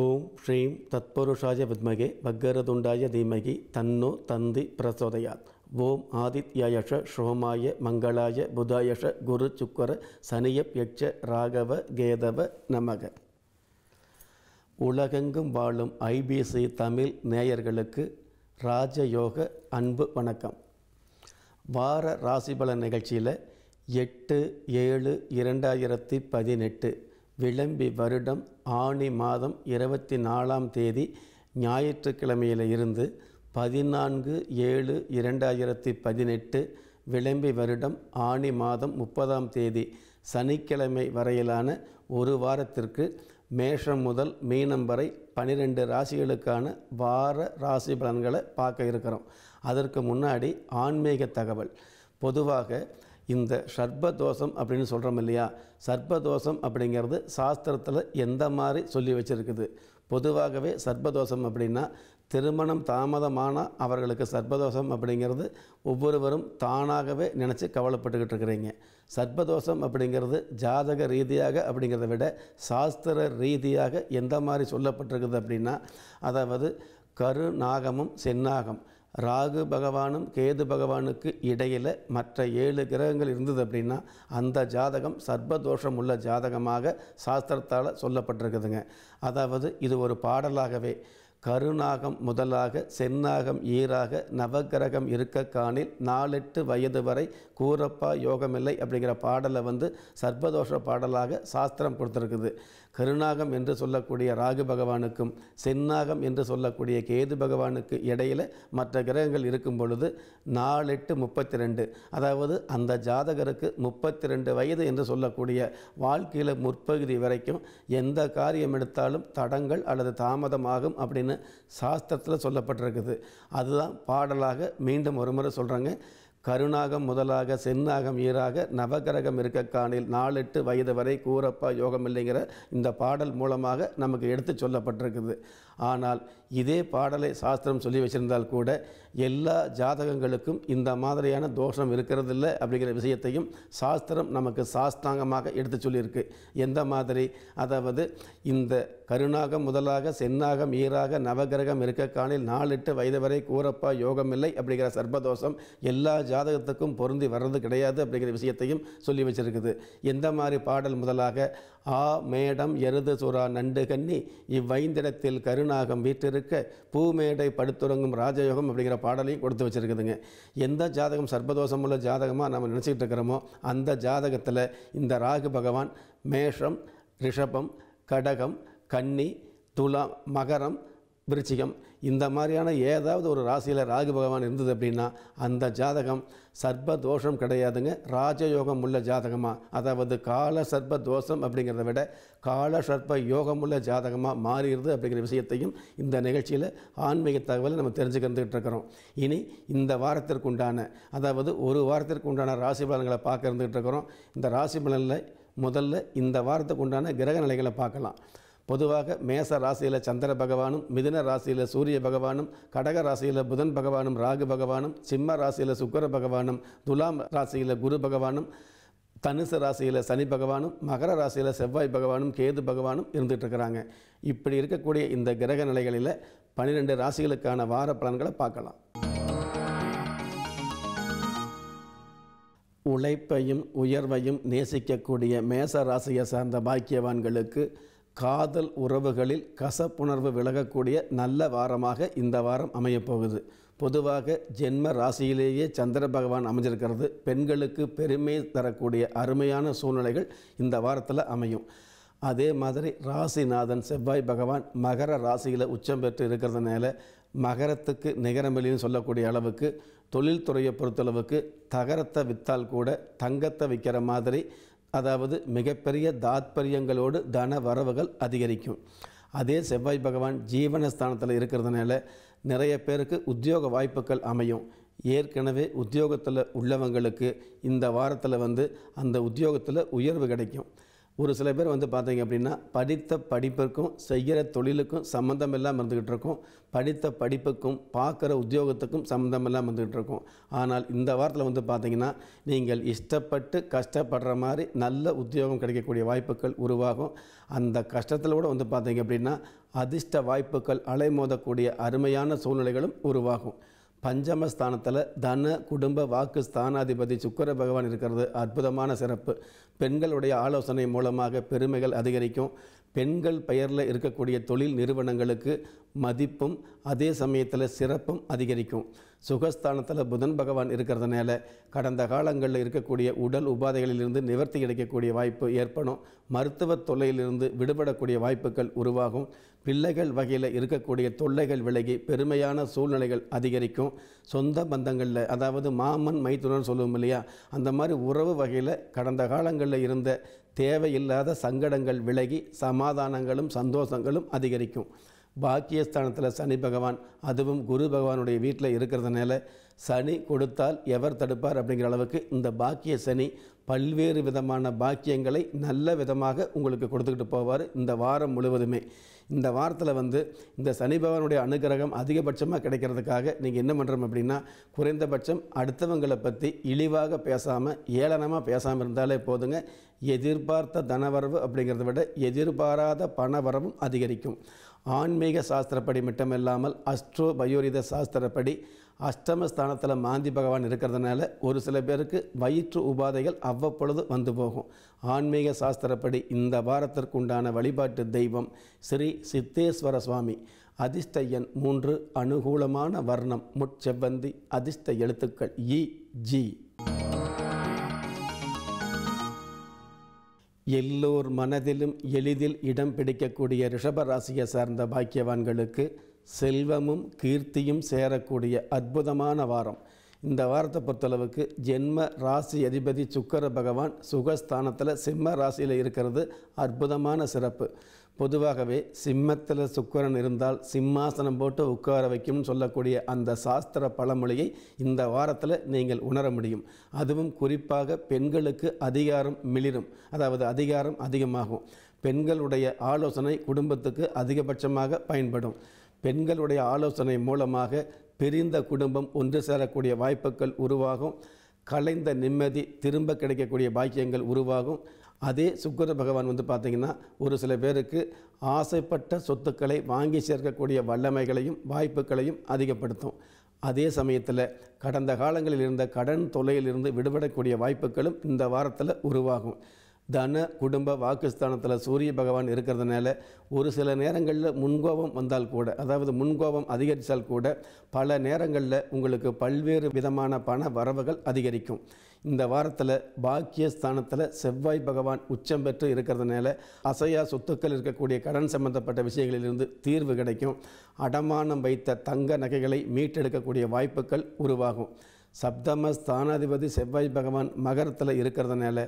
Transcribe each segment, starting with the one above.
ஓம் ஸ்ரீம் தத்பருஷாய வித்மகே பக்கரதுண்டாய தீமகி தன்னோ தந்தி பிரசோதயாத் ஓம் ஆதித்யயஷ ஷோமாய மங்களாய புதாயஷ குரு சுக்கர சனியப் யக்ஷ ராகவ கேதவ நமக உலகெங்கும் வாழும் ஐபிசி தமிழ் நேயர்களுக்கு ராஜயோக அன்பு வணக்கம் வார ராசிபல நிகழ்ச்சியில் எட்டு ஏழு இரண்டாயிரத்தி பதினெட்டு விளம்பி வருடம் ஆணி மாதம் இருபத்தி நாலாம் தேதி ஞாயிற்றுக்கிழமையில் இருந்து பதினான்கு ஏழு இரண்டாயிரத்தி பதினெட்டு விளம்பி வருடம் ஆணி மாதம் முப்பதாம் தேதி சனிக்கிழமை வரையிலான ஒரு வாரத்திற்கு மேஷம் முதல் மீனம் வரை பனிரெண்டு ராசிகளுக்கான வார ராசி பலன்களை பார்க்க இருக்கிறோம் அதற்கு முன்னாடி ஆன்மீக தகவல் பொதுவாக இந்த சர்பதோஷம் அப்படின்னு சொல்கிறோம் இல்லையா சர்பதோஷம் அப்படிங்கிறது சாஸ்திரத்தில் எந்த மாதிரி சொல்லி வச்சுருக்குது பொதுவாகவே சர்பதோஷம் அப்படின்னா திருமணம் தாமதமான அவர்களுக்கு சர்பதோஷம் அப்படிங்கிறது ஒவ்வொருவரும் தானாகவே நினச்சி கவலைப்பட்டுக்கிட்டு இருக்கிறீங்க சர்பதோஷம் அப்படிங்கிறது ஜாதக ரீதியாக அப்படிங்கிறத விட சாஸ்திர ரீதியாக எந்த மாதிரி சொல்லப்பட்டிருக்குது அப்படின்னா அதாவது கருநாகமும் செந்நாகம் ராகு பகவானும் கேது பகவானுக்கு இடையில் மற்ற ஏழு கிரகங்கள் இருந்தது அப்படின்னா அந்த ஜாதகம் சர்பதோஷம் உள்ள ஜாதகமாக சாஸ்திரத்தால் சொல்லப்பட்டிருக்குதுங்க அதாவது இது ஒரு பாடலாகவே கருநாகம் முதலாக செந்நாகம் ஈராக நவகிரகம் இருக்க காணில் நாலெட்டு வயது வரை கூரப்பா யோகமில்லை அப்படிங்கிற பாடலை வந்து சர்பதோஷ பாடலாக சாஸ்திரம் கொடுத்துருக்குது கருணாகம் என்று சொல்லக்கூடிய ராகு பகவானுக்கும் சென்னாகம் என்று சொல்லக்கூடிய கேது பகவானுக்கு இடையில் மற்ற கிரகங்கள் இருக்கும் பொழுது நாலு எட்டு முப்பத்தி ரெண்டு அதாவது அந்த ஜாதகருக்கு முப்பத்தி ரெண்டு வயது என்று சொல்லக்கூடிய வாழ்க்கையில் முற்பகுதி வரைக்கும் எந்த காரியம் எடுத்தாலும் தடங்கள் அல்லது தாமதமாகும் அப்படின்னு சாஸ்திரத்தில் சொல்லப்பட்டிருக்குது அதுதான் பாடலாக மீண்டும் ஒரு முறை சொல்கிறாங்க கருணாகம் முதலாக சென்னாகம் ஈராக நவகரகம் இருக்க காணில் நாலெட்டு வயது வரை கூறப்பா யோகம் இல்லைங்கிற இந்த பாடல் மூலமாக நமக்கு எடுத்து சொல்லப்பட்டிருக்குது ஆனால் இதே பாடலை சாஸ்திரம் சொல்லி வச்சிருந்தால் கூட எல்லா ஜாதகங்களுக்கும் இந்த மாதிரியான தோஷம் இருக்கிறதில்ல அப்படிங்கிற விஷயத்தையும் சாஸ்திரம் நமக்கு சாஸ்தாங்கமாக எடுத்து சொல்லியிருக்கு எந்த மாதிரி அதாவது இந்த கருணாகம் முதலாக சென்னாகம் ஈராக நவகிரகம் இருக்க காணில் எட்டு வயது வரை கூறப்பா யோகம் இல்லை அப்படிங்கிற சர்பதோஷம் எல்லா ஜாதகத்துக்கும் பொருந்தி வர்றது கிடையாது அப்படிங்கிற விஷயத்தையும் சொல்லி வச்சிருக்குது எந்த மாதிரி பாடல் முதலாக ஆ மேடம் எருது சுறா நண்டு கன்னி இவ்வைந்திடத்தில் கருணாகம் வீற்றிருக்க பூமேடை படுத்துறங்கும் ராஜயோகம் அப்படிங்கிற பாடலையும் கொடுத்து வச்சுருக்குதுங்க எந்த ஜாதகம் சர்பதோஷம் உள்ள ஜாதகமாக நம்ம நினச்சிக்கிட்டு இருக்கிறோமோ அந்த ஜாதகத்தில் இந்த ராகு பகவான் மேஷம் ரிஷபம் கடகம் கன்னி துலாம் மகரம் விருச்சிகம் இந்த மாதிரியான ஏதாவது ஒரு ராசியில் ராகு பகவான் இருந்தது அப்படின்னா அந்த ஜாதகம் சர்ப்ப தோஷம் கிடையாதுங்க ராஜயோகம் உள்ள ஜாதகமாக அதாவது கால சர்ப்ப தோஷம் அப்படிங்கிறத விட கால சர்ப்ப யோகம் உள்ள ஜாதகமாக மாறிடுது அப்படிங்கிற விஷயத்தையும் இந்த நிகழ்ச்சியில் ஆன்மீக தகவலை நம்ம தெரிஞ்சுக்கிறதுக்கிட்டு இருக்கிறோம் இனி இந்த வாரத்திற்குண்டான அதாவது ஒரு உண்டான ராசி பலன்களை பார்க்க இருந்துகிட்டு இருக்கிறோம் இந்த ராசி பலனில் முதல்ல இந்த வாரத்துக்கு உண்டான கிரக நிலைகளை பார்க்கலாம் பொதுவாக மேச ராசியில் சந்திர பகவானும் மிதுன ராசியில் சூரிய பகவானும் கடக ராசியில் புதன் பகவானும் ராகு பகவானும் சிம்ம ராசியில் சுக்கர பகவானும் துலாம் ராசியில் குரு பகவானும் தனுசு ராசியில் சனி பகவானும் மகர ராசியில் செவ்வாய் பகவானும் கேது பகவானும் இருந்துகிட்டு இருக்கிறாங்க இப்படி இருக்கக்கூடிய இந்த கிரக நிலைகளில் பன்னிரெண்டு ராசிகளுக்கான வார பலன்களை பார்க்கலாம் உழைப்பையும் உயர்வையும் நேசிக்கக்கூடிய மேச ராசியை சார்ந்த பாக்கியவான்களுக்கு காதல் உறவுகளில் கசப்புணர்வு விலகக்கூடிய நல்ல வாரமாக இந்த வாரம் அமையப்போகுது பொதுவாக ஜென்ம ராசியிலேயே சந்திர பகவான் அமைஞ்சிருக்கிறது பெண்களுக்கு பெருமை தரக்கூடிய அருமையான சூழ்நிலைகள் இந்த வாரத்தில் அமையும் அதே மாதிரி ராசிநாதன் செவ்வாய் பகவான் மகர ராசியில் உச்சம் பெற்று இருக்கிறதுனால மகரத்துக்கு நிகரமில்லின்னு சொல்லக்கூடிய அளவுக்கு தொழில்துறையை பொறுத்தளவுக்கு தகரத்தை விற்றால் கூட தங்கத்தை விற்கிற மாதிரி அதாவது மிகப்பெரிய தாத்பரியங்களோடு தன வரவுகள் அதிகரிக்கும் அதே செவ்வாய் பகவான் ஜீவனஸ்தானத்தில் இருக்கிறதுனால நிறைய பேருக்கு உத்தியோக வாய்ப்புகள் அமையும் ஏற்கனவே உத்தியோகத்தில் உள்ளவங்களுக்கு இந்த வாரத்தில் வந்து அந்த உத்தியோகத்தில் உயர்வு கிடைக்கும் ஒரு சில பேர் வந்து பார்த்தீங்க அப்படின்னா படித்த படிப்பிற்கும் செய்கிற தொழிலுக்கும் சம்மந்தம் இல்லாமல் இருந்துக்கிட்டு இருக்கும் படித்த படிப்புக்கும் பார்க்குற உத்தியோகத்துக்கும் சம்மந்தம் இல்லாமல் இருந்துக்கிட்டு இருக்கும் ஆனால் இந்த வாரத்தில் வந்து பார்த்திங்கன்னா நீங்கள் இஷ்டப்பட்டு கஷ்டப்படுற மாதிரி நல்ல உத்தியோகம் கிடைக்கக்கூடிய வாய்ப்புகள் உருவாகும் அந்த கஷ்டத்தில் கூட வந்து பார்த்திங்க அப்படின்னா அதிர்ஷ்ட வாய்ப்புகள் அலைமோதக்கூடிய அருமையான சூழ்நிலைகளும் உருவாகும் பஞ்சமஸ்தானத்தில் தன குடும்ப வாக்கு ஸ்தானாதிபதி சுக்கர பகவான் இருக்கிறது அற்புதமான சிறப்பு பெண்களுடைய ஆலோசனை மூலமாக பெருமைகள் அதிகரிக்கும் பெண்கள் பெயரில் இருக்கக்கூடிய தொழில் நிறுவனங்களுக்கு மதிப்பும் அதே சமயத்தில் சிறப்பும் அதிகரிக்கும் சுகஸ்தானத்தில் புதன் பகவான் இருக்கிறதுனால கடந்த காலங்களில் இருக்கக்கூடிய உடல் உபாதைகளிலிருந்து நிவர்த்தி கிடைக்கக்கூடிய வாய்ப்பு ஏற்படும் மருத்துவ தொல்லையிலிருந்து விடுபடக்கூடிய வாய்ப்புகள் உருவாகும் பிள்ளைகள் வகையில் இருக்கக்கூடிய தொல்லைகள் விலகி பெருமையான சூழ்நிலைகள் அதிகரிக்கும் சொந்த பந்தங்களில் அதாவது மாமன் மைத்துனன் சொல்லுவோம் இல்லையா அந்த மாதிரி உறவு வகையில் கடந்த காலங்களில் இருந்த தேவையில்லாத சங்கடங்கள் விலகி சமாதானங்களும் சந்தோஷங்களும் அதிகரிக்கும் பாக்கியஸ்தானத்தில் சனி பகவான் அதுவும் குரு பகவானுடைய வீட்டில் இருக்கிறதுனால சனி கொடுத்தால் எவர் தடுப்பார் அப்படிங்கிற அளவுக்கு இந்த பாக்கிய சனி பல்வேறு விதமான பாக்கியங்களை நல்ல விதமாக உங்களுக்கு கொடுத்துக்கிட்டு போவார் இந்த வாரம் முழுவதுமே இந்த வாரத்தில் வந்து இந்த சனி பகவானுடைய அனுகிரகம் அதிகபட்சமாக கிடைக்கிறதுக்காக நீங்கள் என்ன பண்ணுறோம் அப்படின்னா குறைந்தபட்சம் அடுத்தவங்களை பற்றி இழிவாக பேசாமல் ஏளனமாக பேசாமல் இருந்தாலே போதுங்க எதிர்பார்த்த தனவரவு அப்படிங்கிறத விட எதிர்பாராத பணவரவும் அதிகரிக்கும் ஆன்மீக சாஸ்திரப்படி மட்டுமில்லாமல் அஸ்ட்ரோ பயோரித சாஸ்திரப்படி அஷ்டமஸ்தானத்தில் மாந்தி பகவான் இருக்கிறதுனால ஒரு சில பேருக்கு வயிற்று உபாதைகள் அவ்வப்பொழுது வந்து போகும் ஆன்மீக சாஸ்திரப்படி இந்த வாரத்திற்கு உண்டான வழிபாட்டு தெய்வம் ஸ்ரீ சித்தேஸ்வர சுவாமி அதிர்ஷ்ட எண் மூன்று அனுகூலமான வர்ணம் முட்செவ்வந்தி அதிர்ஷ்ட எழுத்துக்கள் இ ஜி எல்லோர் மனதிலும் எளிதில் இடம் பிடிக்கக்கூடிய ரிஷபராசியை சார்ந்த பாக்கியவான்களுக்கு செல்வமும் கீர்த்தியும் சேரக்கூடிய அற்புதமான வாரம் இந்த வாரத்தை பொறுத்தளவுக்கு ஜென்ம ராசி அதிபதி சுக்கர பகவான் சுகஸ்தானத்தில் சிம்ம ராசியில் இருக்கிறது அற்புதமான சிறப்பு பொதுவாகவே சிம்மத்தில் சுக்கரன் இருந்தால் சிம்மாசனம் போட்டு உட்கார வைக்கும்னு சொல்லக்கூடிய அந்த சாஸ்திர பழமொழியை இந்த வாரத்தில் நீங்கள் உணர முடியும் அதுவும் குறிப்பாக பெண்களுக்கு அதிகாரம் மிளிரும் அதாவது அதிகாரம் அதிகமாகும் பெண்களுடைய ஆலோசனை குடும்பத்துக்கு அதிகபட்சமாக பயன்படும் பெண்களுடைய ஆலோசனை மூலமாக பிரிந்த குடும்பம் ஒன்று சேரக்கூடிய வாய்ப்புகள் உருவாகும் கலைந்த நிம்மதி திரும்ப கிடைக்கக்கூடிய பாக்கியங்கள் உருவாகும் அதே சுக்கர பகவான் வந்து பார்த்திங்கன்னா ஒரு சில பேருக்கு ஆசைப்பட்ட சொத்துக்களை வாங்கி சேர்க்கக்கூடிய வல்லமைகளையும் வாய்ப்புகளையும் அதிகப்படுத்தும் அதே சமயத்தில் கடந்த காலங்களில் இருந்த கடன் தொல்லையிலிருந்து விடுபடக்கூடிய வாய்ப்புகளும் இந்த வாரத்தில் உருவாகும் தன குடும்ப வாக்குஸ்தானத்தில் சூரிய பகவான் இருக்கிறதுனால ஒரு சில நேரங்களில் முன்கோபம் வந்தால் கூட அதாவது முன்கோபம் அதிகரித்தால் கூட பல நேரங்களில் உங்களுக்கு பல்வேறு விதமான பண வரவுகள் அதிகரிக்கும் இந்த வாரத்தில் பாக்கியஸ்தானத்தில் செவ்வாய் பகவான் உச்சம் பெற்று இருக்கிறதுனால அசையா சொத்துக்கள் இருக்கக்கூடிய கடன் சம்பந்தப்பட்ட விஷயங்களிலிருந்து தீர்வு கிடைக்கும் அடமானம் வைத்த தங்க நகைகளை மீட்டெடுக்கக்கூடிய வாய்ப்புகள் உருவாகும் சப்தம ஸ்தானாதிபதி செவ்வாய் பகவான் மகரத்தில் இருக்கிறதுனால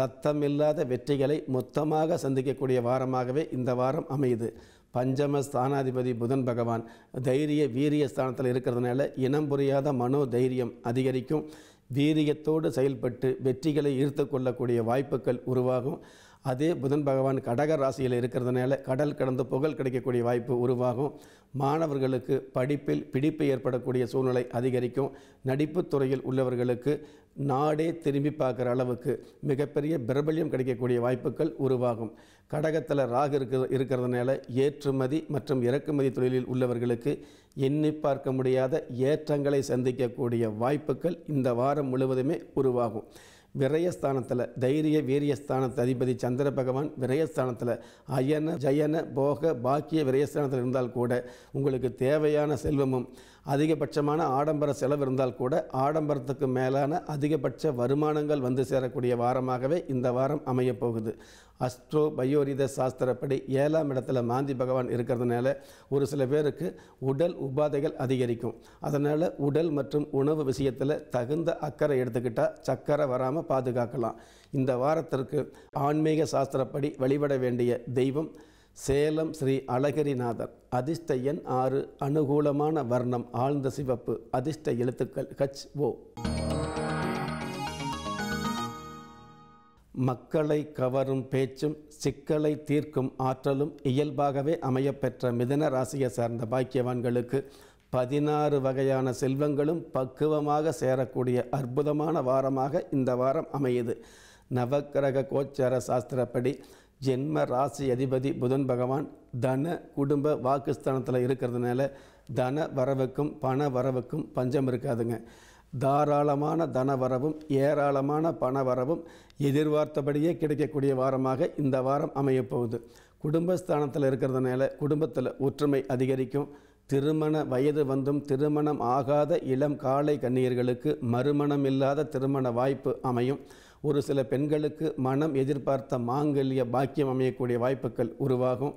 சத்தம் இல்லாத வெற்றிகளை மொத்தமாக சந்திக்கக்கூடிய வாரமாகவே இந்த வாரம் அமையுது பஞ்சம ஸ்தானாதிபதி புதன் பகவான் தைரிய வீரிய ஸ்தானத்தில் இருக்கிறதுனால இனம் புரியாத மனோ தைரியம் அதிகரிக்கும் வீரியத்தோடு செயல்பட்டு வெற்றிகளை ஈர்த்து கொள்ளக்கூடிய வாய்ப்புகள் உருவாகும் அதே புதன் பகவான் கடக ராசியில் இருக்கிறதுனால கடல் கடந்து புகழ் கிடைக்கக்கூடிய வாய்ப்பு உருவாகும் மாணவர்களுக்கு படிப்பில் பிடிப்பு ஏற்படக்கூடிய சூழ்நிலை அதிகரிக்கும் நடிப்புத் துறையில் உள்ளவர்களுக்கு நாடே திரும்பி பார்க்குற அளவுக்கு மிகப்பெரிய பிரபல்யம் கிடைக்கக்கூடிய வாய்ப்புகள் உருவாகும் கடகத்தில் ராகு இருக்கிற இருக்கிறதுனால ஏற்றுமதி மற்றும் இறக்குமதி தொழிலில் உள்ளவர்களுக்கு எண்ணி பார்க்க முடியாத ஏற்றங்களை சந்திக்கக்கூடிய வாய்ப்புகள் இந்த வாரம் முழுவதுமே உருவாகும் விரயஸ்தானத்தில் தைரிய வீரியஸ்தானத்து அதிபதி சந்திர பகவான் விரயஸ்தானத்தில் அயன ஜயன போக பாக்கிய விரயஸ்தானத்தில் இருந்தால் கூட உங்களுக்கு தேவையான செல்வமும் அதிகபட்சமான ஆடம்பர செலவு இருந்தால் கூட ஆடம்பரத்துக்கு மேலான அதிகபட்ச வருமானங்கள் வந்து சேரக்கூடிய வாரமாகவே இந்த வாரம் அமையப்போகுது அஸ்ட்ரோ பயோரித சாஸ்திரப்படி ஏழாம் இடத்துல மாந்தி பகவான் இருக்கிறதுனால ஒரு சில பேருக்கு உடல் உபாதைகள் அதிகரிக்கும் அதனால் உடல் மற்றும் உணவு விஷயத்தில் தகுந்த அக்கறை எடுத்துக்கிட்டால் சக்கரை வராமல் பாதுகாக்கலாம் இந்த வாரத்திற்கு ஆன்மீக சாஸ்திரப்படி வழிபட வேண்டிய தெய்வம் சேலம் ஸ்ரீ அழகிரிநாதர் அதிர்ஷ்ட எண் ஆறு அனுகூலமான வர்ணம் ஆழ்ந்த சிவப்பு அதிர்ஷ்ட எழுத்துக்கள் ஹச் ஓ மக்களை கவரும் பேச்சும் சிக்கலை தீர்க்கும் ஆற்றலும் இயல்பாகவே அமையப்பெற்ற மிதன ராசியை சார்ந்த பாக்கியவான்களுக்கு பதினாறு வகையான செல்வங்களும் பக்குவமாக சேரக்கூடிய அற்புதமான வாரமாக இந்த வாரம் அமையுது நவக்கிரக கோச்சார சாஸ்திரப்படி ஜென்ம ராசி அதிபதி புதன் பகவான் தன குடும்ப வாக்குஸ்தானத்தில் இருக்கிறதுனால தன வரவுக்கும் பண வரவுக்கும் பஞ்சம் இருக்காதுங்க தாராளமான தன வரவும் ஏராளமான பண வரவும் எதிர்பார்த்தபடியே கிடைக்கக்கூடிய வாரமாக இந்த வாரம் அமையப்போகுது குடும்பஸ்தானத்தில் இருக்கிறதுனால குடும்பத்தில் ஒற்றுமை அதிகரிக்கும் திருமண வயது வந்தும் திருமணம் ஆகாத இளம் காலை கன்னியர்களுக்கு மறுமணம் இல்லாத திருமண வாய்ப்பு அமையும் ஒரு சில பெண்களுக்கு மனம் எதிர்பார்த்த மாங்கல்ய பாக்கியம் அமையக்கூடிய வாய்ப்புகள் உருவாகும்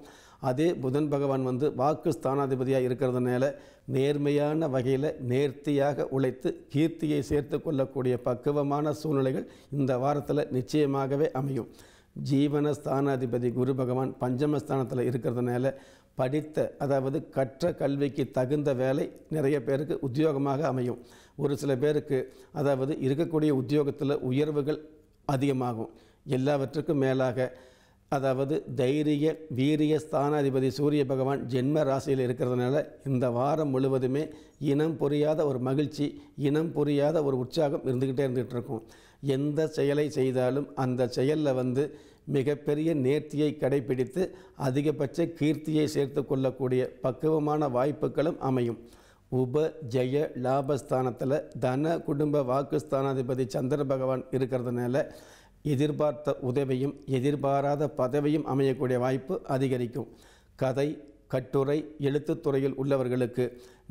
அதே புதன் பகவான் வந்து வாக்கு ஸ்தானாதிபதியாக இருக்கிறதுனால நேர்மையான வகையில் நேர்த்தியாக உழைத்து கீர்த்தியை சேர்த்து கொள்ளக்கூடிய பக்குவமான சூழ்நிலைகள் இந்த வாரத்தில் நிச்சயமாகவே அமையும் ஜீவன ஸ்தானாதிபதி குரு பகவான் பஞ்சமஸ்தானத்தில் இருக்கிறதுனால படித்த அதாவது கற்ற கல்விக்கு தகுந்த வேலை நிறைய பேருக்கு உத்தியோகமாக அமையும் ஒரு சில பேருக்கு அதாவது இருக்கக்கூடிய உத்தியோகத்தில் உயர்வுகள் அதிகமாகும் எல்லாவற்றுக்கும் மேலாக அதாவது தைரிய வீரிய ஸ்தானாதிபதி சூரிய பகவான் ஜென்ம ராசியில் இருக்கிறதுனால இந்த வாரம் முழுவதுமே இனம் புரியாத ஒரு மகிழ்ச்சி இனம் புரியாத ஒரு உற்சாகம் இருந்துக்கிட்டே இருந்துகிட்டு இருக்கும் எந்த செயலை செய்தாலும் அந்த செயலில் வந்து மிகப்பெரிய நேர்த்தியை கடைபிடித்து அதிகபட்ச கீர்த்தியை சேர்த்து கொள்ளக்கூடிய பக்குவமான வாய்ப்புகளும் அமையும் உப ஜெய லாபஸ்தானத்தில் தன குடும்ப வாக்குஸ்தானாதிபதி சந்திர பகவான் இருக்கிறதுனால எதிர்பார்த்த உதவியும் எதிர்பாராத பதவியும் அமையக்கூடிய வாய்ப்பு அதிகரிக்கும் கதை கட்டுரை எழுத்துத்துறையில் உள்ளவர்களுக்கு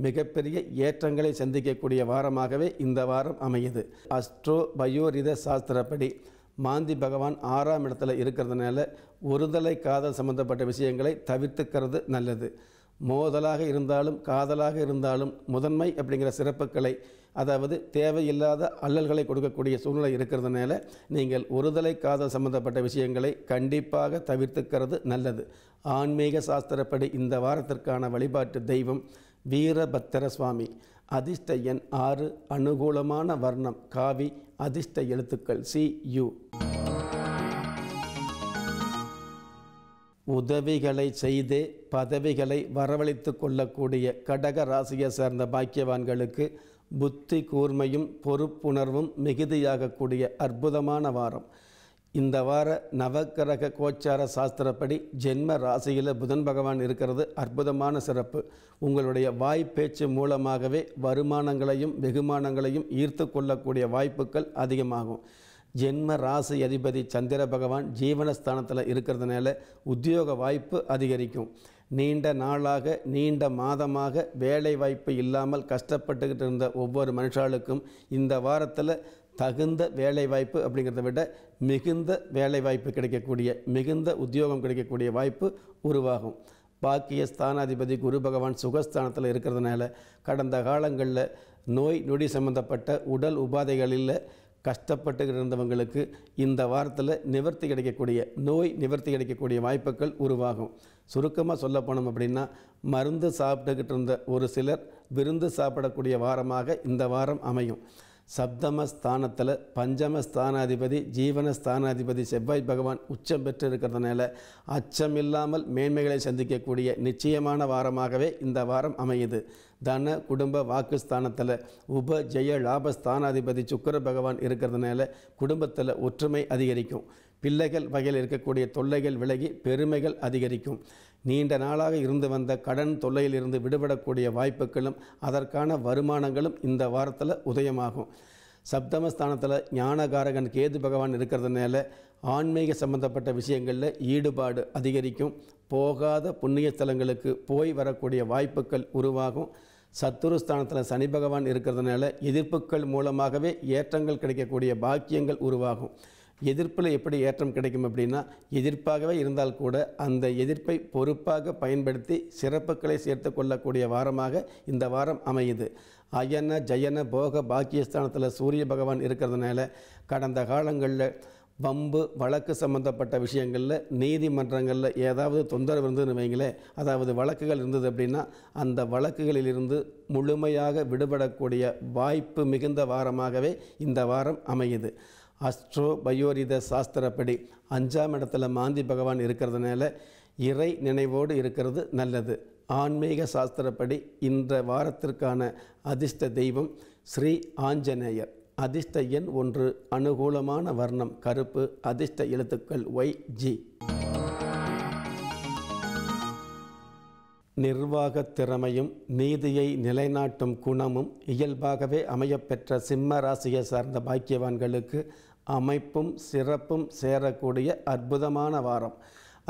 மிகப்பெரிய ஏற்றங்களை சந்திக்கக்கூடிய வாரமாகவே இந்த வாரம் அமையுது அஸ்ட்ரோ பயோரித சாஸ்திரப்படி மாந்தி பகவான் ஆறாம் இடத்துல இருக்கிறதுனால ஒருதலை காதல் சம்பந்தப்பட்ட விஷயங்களை தவிர்த்துக்கிறது நல்லது மோதலாக இருந்தாலும் காதலாக இருந்தாலும் முதன்மை அப்படிங்கிற சிறப்புகளை அதாவது தேவையில்லாத அல்லல்களை கொடுக்கக்கூடிய சூழ்நிலை இருக்கிறதுனால நீங்கள் ஒருதலை காதல் சம்பந்தப்பட்ட விஷயங்களை கண்டிப்பாக தவிர்த்துக்கிறது நல்லது ஆன்மீக சாஸ்திரப்படி இந்த வாரத்திற்கான வழிபாட்டு தெய்வம் வீரபத்திர சுவாமி அதிர்ஷ்ட எண் ஆறு அனுகூலமான வர்ணம் காவி அதிர்ஷ்ட எழுத்துக்கள் சி யூ உதவிகளை செய்து பதவிகளை வரவழைத்து கொள்ளக்கூடிய கடக ராசியை சேர்ந்த பாக்கியவான்களுக்கு புத்தி கூர்மையும் பொறுப்புணர்வும் மிகுதியாகக்கூடிய அற்புதமான வாரம் இந்த வார நவக்கிரக கோச்சார சாஸ்திரப்படி ஜென்ம ராசியில் புதன் பகவான் இருக்கிறது அற்புதமான சிறப்பு உங்களுடைய வாய்ப்பேச்சு மூலமாகவே வருமானங்களையும் வெகுமானங்களையும் ஈர்த்து கொள்ளக்கூடிய வாய்ப்புகள் அதிகமாகும் ஜென்ம ராசி அதிபதி சந்திர பகவான் ஜீவனஸ்தானத்தில் இருக்கிறதுனால உத்தியோக வாய்ப்பு அதிகரிக்கும் நீண்ட நாளாக நீண்ட மாதமாக வேலை வாய்ப்பு இல்லாமல் கஷ்டப்பட்டுக்கிட்டு இருந்த ஒவ்வொரு மனுஷாளுக்கும் இந்த வாரத்தில் தகுந்த வேலைவாய்ப்பு அப்படிங்கிறத விட மிகுந்த வேலைவாய்ப்பு கிடைக்கக்கூடிய மிகுந்த உத்தியோகம் கிடைக்கக்கூடிய வாய்ப்பு உருவாகும் பாக்கிய ஸ்தானாதிபதி குரு பகவான் சுகஸ்தானத்தில் இருக்கிறதுனால கடந்த காலங்களில் நோய் நொடி சம்பந்தப்பட்ட உடல் உபாதைகளில் கஷ்டப்பட்டு இருந்தவங்களுக்கு இந்த வாரத்தில் நிவர்த்தி கிடைக்கக்கூடிய நோய் நிவர்த்தி கிடைக்கக்கூடிய வாய்ப்புகள் உருவாகும் சுருக்கமாக சொல்ல போனோம் அப்படின்னா மருந்து சாப்பிட்டுக்கிட்டு இருந்த ஒரு சிலர் விருந்து சாப்பிடக்கூடிய வாரமாக இந்த வாரம் அமையும் சப்தம ஸ்தானத்தில் பஞ்சம ஸ்தானாதிபதி ஜீவன ஸ்தானாதிபதி செவ்வாய் பகவான் உச்சம் பெற்று இருக்கிறதுனால அச்சமில்லாமல் மேன்மைகளை சந்திக்கக்கூடிய நிச்சயமான வாரமாகவே இந்த வாரம் அமையுது தன குடும்ப வாக்குஸ்தானத்தில் உப ஜெய லாபஸ்தானாதிபதி சுக்கர பகவான் இருக்கிறதுனால குடும்பத்தில் ஒற்றுமை அதிகரிக்கும் பிள்ளைகள் வகையில் இருக்கக்கூடிய தொல்லைகள் விலகி பெருமைகள் அதிகரிக்கும் நீண்ட நாளாக இருந்து வந்த கடன் தொல்லையிலிருந்து விடுபடக்கூடிய வாய்ப்புகளும் அதற்கான வருமானங்களும் இந்த வாரத்தில் உதயமாகும் சப்தமஸ்தானத்தில் ஞானகாரகன் கேது பகவான் இருக்கிறதுனால ஆன்மீக சம்பந்தப்பட்ட விஷயங்களில் ஈடுபாடு அதிகரிக்கும் போகாத புண்ணிய ஸ்தலங்களுக்கு போய் வரக்கூடிய வாய்ப்புகள் உருவாகும் சத்துருஸ்தானத்தில் சனி பகவான் இருக்கிறதுனால எதிர்ப்புகள் மூலமாகவே ஏற்றங்கள் கிடைக்கக்கூடிய பாக்கியங்கள் உருவாகும் எதிர்ப்பில் எப்படி ஏற்றம் கிடைக்கும் அப்படின்னா எதிர்ப்பாகவே இருந்தால் கூட அந்த எதிர்ப்பை பொறுப்பாக பயன்படுத்தி சிறப்புகளை சேர்த்து கொள்ளக்கூடிய வாரமாக இந்த வாரம் அமையுது அயன ஜயன போக பாக்கியஸ்தானத்தில் சூரிய பகவான் இருக்கிறதுனால கடந்த காலங்களில் வம்பு வழக்கு சம்மந்தப்பட்ட விஷயங்களில் நீதிமன்றங்களில் ஏதாவது தொந்தரவு இருந்ததுன்னு வைங்களே அதாவது வழக்குகள் இருந்தது அப்படின்னா அந்த வழக்குகளிலிருந்து முழுமையாக விடுபடக்கூடிய வாய்ப்பு மிகுந்த வாரமாகவே இந்த வாரம் அமையுது அஸ்ட்ரோ பயோரித சாஸ்திரப்படி அஞ்சாம் இடத்துல மாந்தி பகவான் இருக்கிறதுனால இறை நினைவோடு இருக்கிறது நல்லது ஆன்மீக சாஸ்திரப்படி இந்த வாரத்திற்கான அதிர்ஷ்ட தெய்வம் ஸ்ரீ ஆஞ்சநேயர் அதிர்ஷ்ட எண் ஒன்று அனுகூலமான வர்ணம் கருப்பு அதிர்ஷ்ட எழுத்துக்கள் ஒய் ஜி நிர்வாக திறமையும் நீதியை நிலைநாட்டும் குணமும் இயல்பாகவே அமையப்பெற்ற சிம்ம ராசியை சார்ந்த பாக்கியவான்களுக்கு அமைப்பும் சிறப்பும் சேரக்கூடிய அற்புதமான வாரம்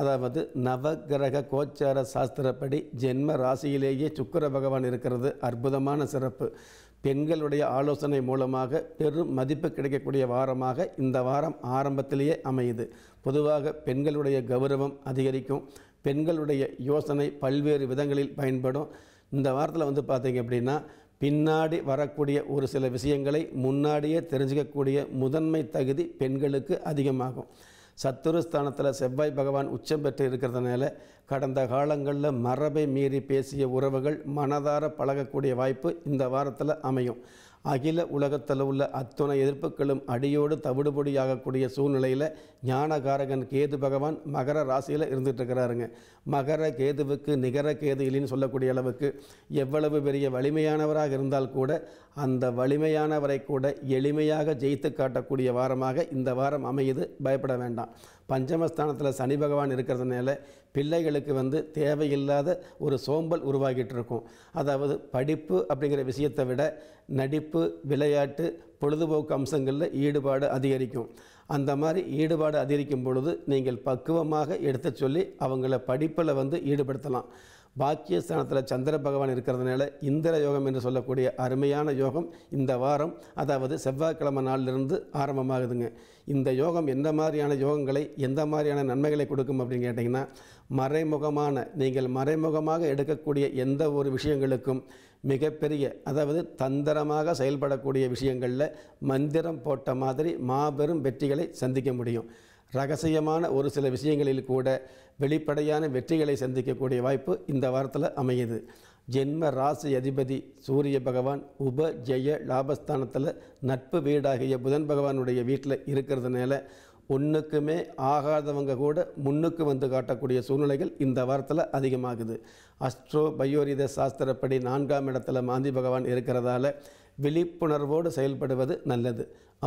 அதாவது நவகிரக கோச்சார சாஸ்திரப்படி ஜென்ம ராசியிலேயே சுக்கர பகவான் இருக்கிறது அற்புதமான சிறப்பு பெண்களுடைய ஆலோசனை மூலமாக பெரும் மதிப்பு கிடைக்கக்கூடிய வாரமாக இந்த வாரம் ஆரம்பத்திலேயே அமையுது பொதுவாக பெண்களுடைய கௌரவம் அதிகரிக்கும் பெண்களுடைய யோசனை பல்வேறு விதங்களில் பயன்படும் இந்த வாரத்தில் வந்து பார்த்தீங்க அப்படின்னா பின்னாடி வரக்கூடிய ஒரு சில விஷயங்களை முன்னாடியே தெரிஞ்சுக்கக்கூடிய முதன்மை தகுதி பெண்களுக்கு அதிகமாகும் சத்துருஸ்தானத்தில் செவ்வாய் பகவான் உச்சம் பெற்று இருக்கிறதுனால கடந்த காலங்களில் மரபை மீறி பேசிய உறவுகள் மனதார பழகக்கூடிய வாய்ப்பு இந்த வாரத்தில் அமையும் அகில உலகத்தில் உள்ள அத்துணை எதிர்ப்புகளும் அடியோடு தவிடுபொடியாகக்கூடிய சூழ்நிலையில் ஞானகாரகன் கேது பகவான் மகர ராசியில் இருந்துகிட்ருக்கிறாருங்க இருக்கிறாருங்க மகர கேதுவுக்கு நிகர கேது இல்லைன்னு சொல்லக்கூடிய அளவுக்கு எவ்வளவு பெரிய வலிமையானவராக இருந்தால் கூட அந்த வலிமையானவரை கூட எளிமையாக ஜெயித்து காட்டக்கூடிய வாரமாக இந்த வாரம் அமையுது பயப்பட வேண்டாம் பஞ்சமஸ்தானத்தில் சனி பகவான் இருக்கிறதுனால பிள்ளைகளுக்கு வந்து தேவையில்லாத ஒரு சோம்பல் உருவாகிட்டு இருக்கும் அதாவது படிப்பு அப்படிங்கிற விஷயத்தை விட நடிப்பு விளையாட்டு பொழுதுபோக்கு அம்சங்களில் ஈடுபாடு அதிகரிக்கும் அந்த மாதிரி ஈடுபாடு அதிகரிக்கும் பொழுது நீங்கள் பக்குவமாக எடுத்து சொல்லி அவங்கள படிப்பில் வந்து ஈடுபடுத்தலாம் பாக்கியஸ்தானத்தில் சந்திர பகவான் இருக்கிறதுனால இந்திர யோகம் என்று சொல்லக்கூடிய அருமையான யோகம் இந்த வாரம் அதாவது செவ்வாய்க்கிழமை நாளிலிருந்து ஆரம்பமாகுதுங்க இந்த யோகம் எந்த மாதிரியான யோகங்களை எந்த மாதிரியான நன்மைகளை கொடுக்கும் அப்படின்னு கேட்டிங்கன்னா மறைமுகமான நீங்கள் மறைமுகமாக எடுக்கக்கூடிய எந்த ஒரு விஷயங்களுக்கும் மிகப்பெரிய அதாவது தந்திரமாக செயல்படக்கூடிய விஷயங்களில் மந்திரம் போட்ட மாதிரி மாபெரும் வெற்றிகளை சந்திக்க முடியும் ரகசியமான ஒரு சில விஷயங்களில் கூட வெளிப்படையான வெற்றிகளை சந்திக்கக்கூடிய வாய்ப்பு இந்த வாரத்தில் அமையுது ஜென்ம ராசி அதிபதி சூரிய பகவான் உப ஜெய லாபஸ்தானத்தில் நட்பு வீடாகிய புதன் பகவானுடைய வீட்டில் இருக்கிறதுனால ஒன்றுக்குமே ஆகாதவங்க கூட முன்னுக்கு வந்து காட்டக்கூடிய சூழ்நிலைகள் இந்த வாரத்தில் அதிகமாகுது அஸ்ட்ரோ பயோரித சாஸ்திரப்படி நான்காம் இடத்துல மாந்தி பகவான் இருக்கிறதால விழிப்புணர்வோடு செயல்படுவது நல்லது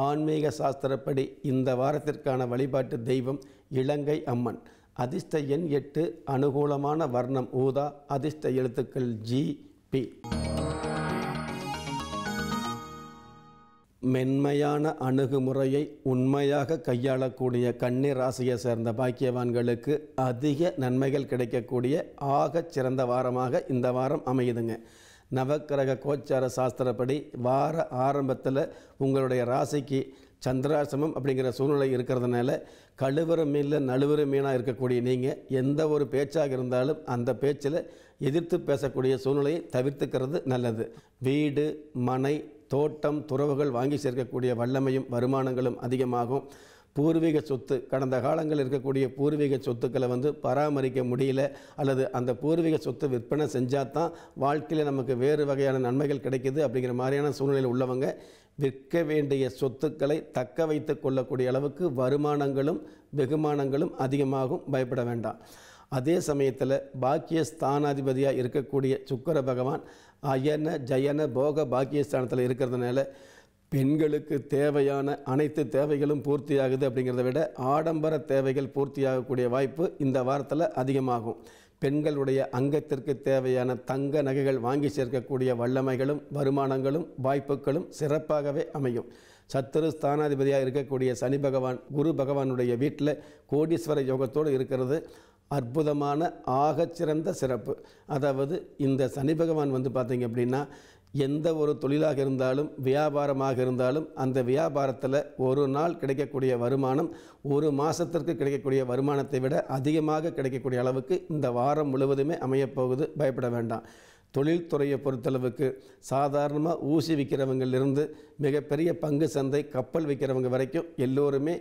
ஆன்மீக சாஸ்திரப்படி இந்த வாரத்திற்கான வழிபாட்டு தெய்வம் இலங்கை அம்மன் அதிர்ஷ்ட எண் எட்டு அனுகூலமான வர்ணம் ஊதா அதிர்ஷ்ட எழுத்துக்கள் ஜி பி மென்மையான அணுகுமுறையை உண்மையாக கையாளக்கூடிய கன்னி ராசியை சேர்ந்த பாக்கியவான்களுக்கு அதிக நன்மைகள் கிடைக்கக்கூடிய ஆகச் சிறந்த வாரமாக இந்த வாரம் அமையுதுங்க நவக்கிரக கோச்சார சாஸ்திரப்படி வார ஆரம்பத்தில் உங்களுடைய ராசிக்கு சந்திராசிரமம் அப்படிங்கிற சூழ்நிலை இருக்கிறதுனால கழுவுற மீனில் நழுவுற மீனாக இருக்கக்கூடிய நீங்கள் எந்த ஒரு பேச்சாக இருந்தாலும் அந்த பேச்சில் எதிர்த்து பேசக்கூடிய சூழ்நிலையை தவிர்த்துக்கிறது நல்லது வீடு மனை தோட்டம் துறவுகள் வாங்கி சேர்க்கக்கூடிய வல்லமையும் வருமானங்களும் அதிகமாகும் பூர்வீக சொத்து கடந்த காலங்களில் இருக்கக்கூடிய பூர்வீக சொத்துக்களை வந்து பராமரிக்க முடியல அல்லது அந்த பூர்வீக சொத்து விற்பனை செஞ்சால் தான் வாழ்க்கையில் நமக்கு வேறு வகையான நன்மைகள் கிடைக்கிது அப்படிங்கிற மாதிரியான சூழ்நிலையில் உள்ளவங்க விற்க வேண்டிய சொத்துக்களை தக்க வைத்து கொள்ளக்கூடிய அளவுக்கு வருமானங்களும் வெகுமானங்களும் அதிகமாகும் பயப்பட வேண்டாம் அதே சமயத்தில் பாக்கிய ஸ்தானாதிபதியாக இருக்கக்கூடிய சுக்கர பகவான் அயன ஜயன போக பாக்கியஸ்தானத்தில் இருக்கிறதுனால பெண்களுக்கு தேவையான அனைத்து தேவைகளும் பூர்த்தியாகுது அப்படிங்கிறத விட ஆடம்பர தேவைகள் பூர்த்தியாகக்கூடிய வாய்ப்பு இந்த வாரத்தில் அதிகமாகும் பெண்களுடைய அங்கத்திற்கு தேவையான தங்க நகைகள் வாங்கி சேர்க்கக்கூடிய வல்லமைகளும் வருமானங்களும் வாய்ப்புகளும் சிறப்பாகவே அமையும் சத்துரு ஸ்தானாதிபதியாக இருக்கக்கூடிய சனி பகவான் குரு பகவானுடைய வீட்டில் கோடீஸ்வர யோகத்தோடு இருக்கிறது அற்புதமான ஆகச்சிறந்த சிறப்பு அதாவது இந்த சனி பகவான் வந்து பார்த்திங்க அப்படின்னா எந்த ஒரு தொழிலாக இருந்தாலும் வியாபாரமாக இருந்தாலும் அந்த வியாபாரத்தில் ஒரு நாள் கிடைக்கக்கூடிய வருமானம் ஒரு மாதத்திற்கு கிடைக்கக்கூடிய வருமானத்தை விட அதிகமாக கிடைக்கக்கூடிய அளவுக்கு இந்த வாரம் முழுவதுமே அமையப்போகுது பயப்பட வேண்டாம் தொழில்துறையை பொறுத்தளவுக்கு சாதாரணமாக ஊசி விற்கிறவங்கள்லேருந்து மிகப்பெரிய பங்கு சந்தை கப்பல் விற்கிறவங்க வரைக்கும் எல்லோருமே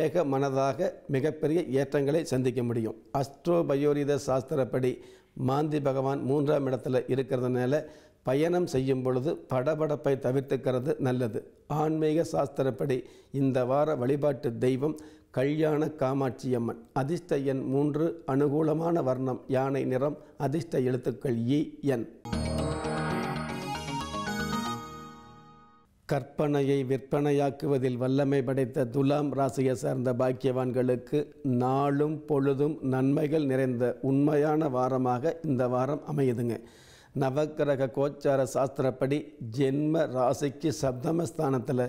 ஏக மனதாக மிகப்பெரிய ஏற்றங்களை சந்திக்க முடியும் அஸ்ட்ரோ பயோரித சாஸ்திரப்படி மாந்தி பகவான் மூன்றாம் இடத்துல இருக்கிறதுனால பயணம் செய்யும் பொழுது படபடப்பை தவிர்த்துக்கிறது நல்லது ஆன்மீக சாஸ்திரப்படி இந்த வார வழிபாட்டு தெய்வம் கல்யாண காமாட்சியம்மன் அதிர்ஷ்ட எண் மூன்று அனுகூலமான வர்ணம் யானை நிறம் அதிர்ஷ்ட எழுத்துக்கள் இ என் கற்பனையை விற்பனையாக்குவதில் வல்லமை படைத்த துலாம் ராசியை சார்ந்த பாக்கியவான்களுக்கு நாளும் பொழுதும் நன்மைகள் நிறைந்த உண்மையான வாரமாக இந்த வாரம் அமையுதுங்க நவக்கிரக கோச்சார சாஸ்திரப்படி ஜென்ம ராசிக்கு சப்தமஸ்தானத்தில்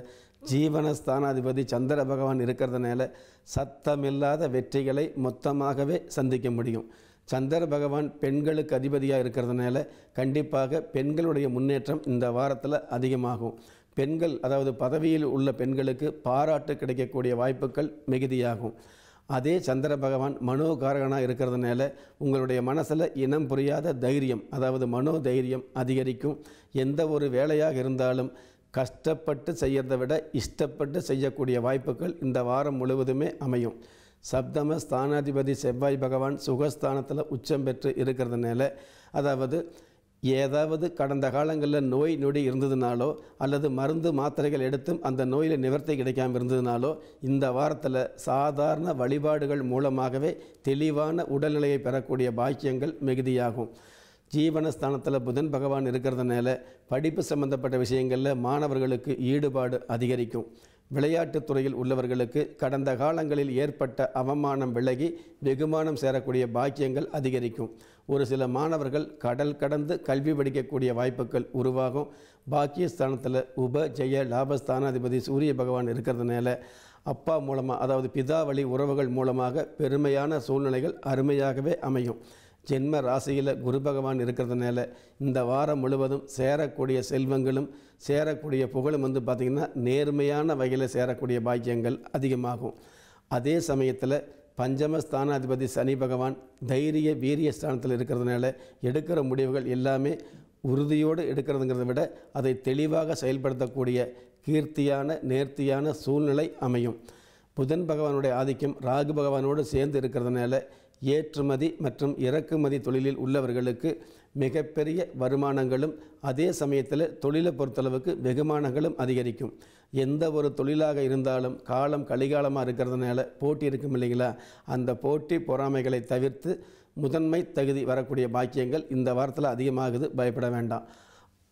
ஜீவனஸ்தானாதிபதி சந்திர பகவான் இருக்கிறதுனால சத்தமில்லாத வெற்றிகளை மொத்தமாகவே சந்திக்க முடியும் சந்திர பகவான் பெண்களுக்கு அதிபதியாக இருக்கிறதுனால கண்டிப்பாக பெண்களுடைய முன்னேற்றம் இந்த வாரத்தில் அதிகமாகும் பெண்கள் அதாவது பதவியில் உள்ள பெண்களுக்கு பாராட்டு கிடைக்கக்கூடிய வாய்ப்புகள் மிகுதியாகும் அதே சந்திர பகவான் மனோகாரகனாக இருக்கிறதுனால உங்களுடைய மனசில் இனம் புரியாத தைரியம் அதாவது மனோ தைரியம் அதிகரிக்கும் எந்த ஒரு வேலையாக இருந்தாலும் கஷ்டப்பட்டு செய்கிறத விட இஷ்டப்பட்டு செய்யக்கூடிய வாய்ப்புகள் இந்த வாரம் முழுவதுமே அமையும் சப்தம ஸ்தானாதிபதி செவ்வாய் பகவான் சுகஸ்தானத்தில் உச்சம் பெற்று இருக்கிறதுனால அதாவது ஏதாவது கடந்த காலங்களில் நோய் நொடி இருந்ததுனாலோ அல்லது மருந்து மாத்திரைகள் எடுத்தும் அந்த நோயில் நிவர்த்தி கிடைக்காமல் இருந்ததுனாலோ இந்த வாரத்தில் சாதாரண வழிபாடுகள் மூலமாகவே தெளிவான உடல்நிலையை பெறக்கூடிய பாக்கியங்கள் மிகுதியாகும் ஜீவனஸ்தானத்தில் புதன் பகவான் இருக்கிறதுனால படிப்பு சம்பந்தப்பட்ட விஷயங்களில் மாணவர்களுக்கு ஈடுபாடு அதிகரிக்கும் விளையாட்டுத் துறையில் உள்ளவர்களுக்கு கடந்த காலங்களில் ஏற்பட்ட அவமானம் விலகி வெகுமானம் சேரக்கூடிய பாக்கியங்கள் அதிகரிக்கும் ஒரு சில மாணவர்கள் கடல் கடந்து கல்வி படிக்கக்கூடிய வாய்ப்புகள் உருவாகும் பாக்கியஸ்தானத்தில் உப ஜெய லாபஸ்தானாதிபதி சூரிய பகவான் இருக்கிறதுனால அப்பா மூலமாக அதாவது பிதாவளி உறவுகள் மூலமாக பெருமையான சூழ்நிலைகள் அருமையாகவே அமையும் ஜென்ம ராசியில் குரு பகவான் இருக்கிறதுனால இந்த வாரம் முழுவதும் சேரக்கூடிய செல்வங்களும் சேரக்கூடிய புகழும் வந்து பார்த்திங்கன்னா நேர்மையான வகையில் சேரக்கூடிய பாக்கியங்கள் அதிகமாகும் அதே சமயத்தில் பஞ்சமஸ்தானாதிபதி சனி பகவான் தைரிய வீரிய ஸ்தானத்தில் இருக்கிறதுனால எடுக்கிற முடிவுகள் எல்லாமே உறுதியோடு எடுக்கிறதுங்கிறத விட அதை தெளிவாக செயல்படுத்தக்கூடிய கீர்த்தியான நேர்த்தியான சூழ்நிலை அமையும் புதன் பகவானுடைய ஆதிக்கம் ராகு பகவானோடு சேர்ந்து இருக்கிறதுனால ஏற்றுமதி மற்றும் இறக்குமதி தொழிலில் உள்ளவர்களுக்கு மிகப்பெரிய வருமானங்களும் அதே சமயத்தில் தொழிலை பொறுத்தளவுக்கு வெகுமானங்களும் அதிகரிக்கும் எந்த ஒரு தொழிலாக இருந்தாலும் காலம் கலிகாலமாக இருக்கிறதுனால போட்டி இருக்கும் இல்லைங்களா அந்த போட்டி பொறாமைகளை தவிர்த்து முதன்மை தகுதி வரக்கூடிய பாக்கியங்கள் இந்த வாரத்தில் அதிகமாகுது பயப்பட வேண்டாம்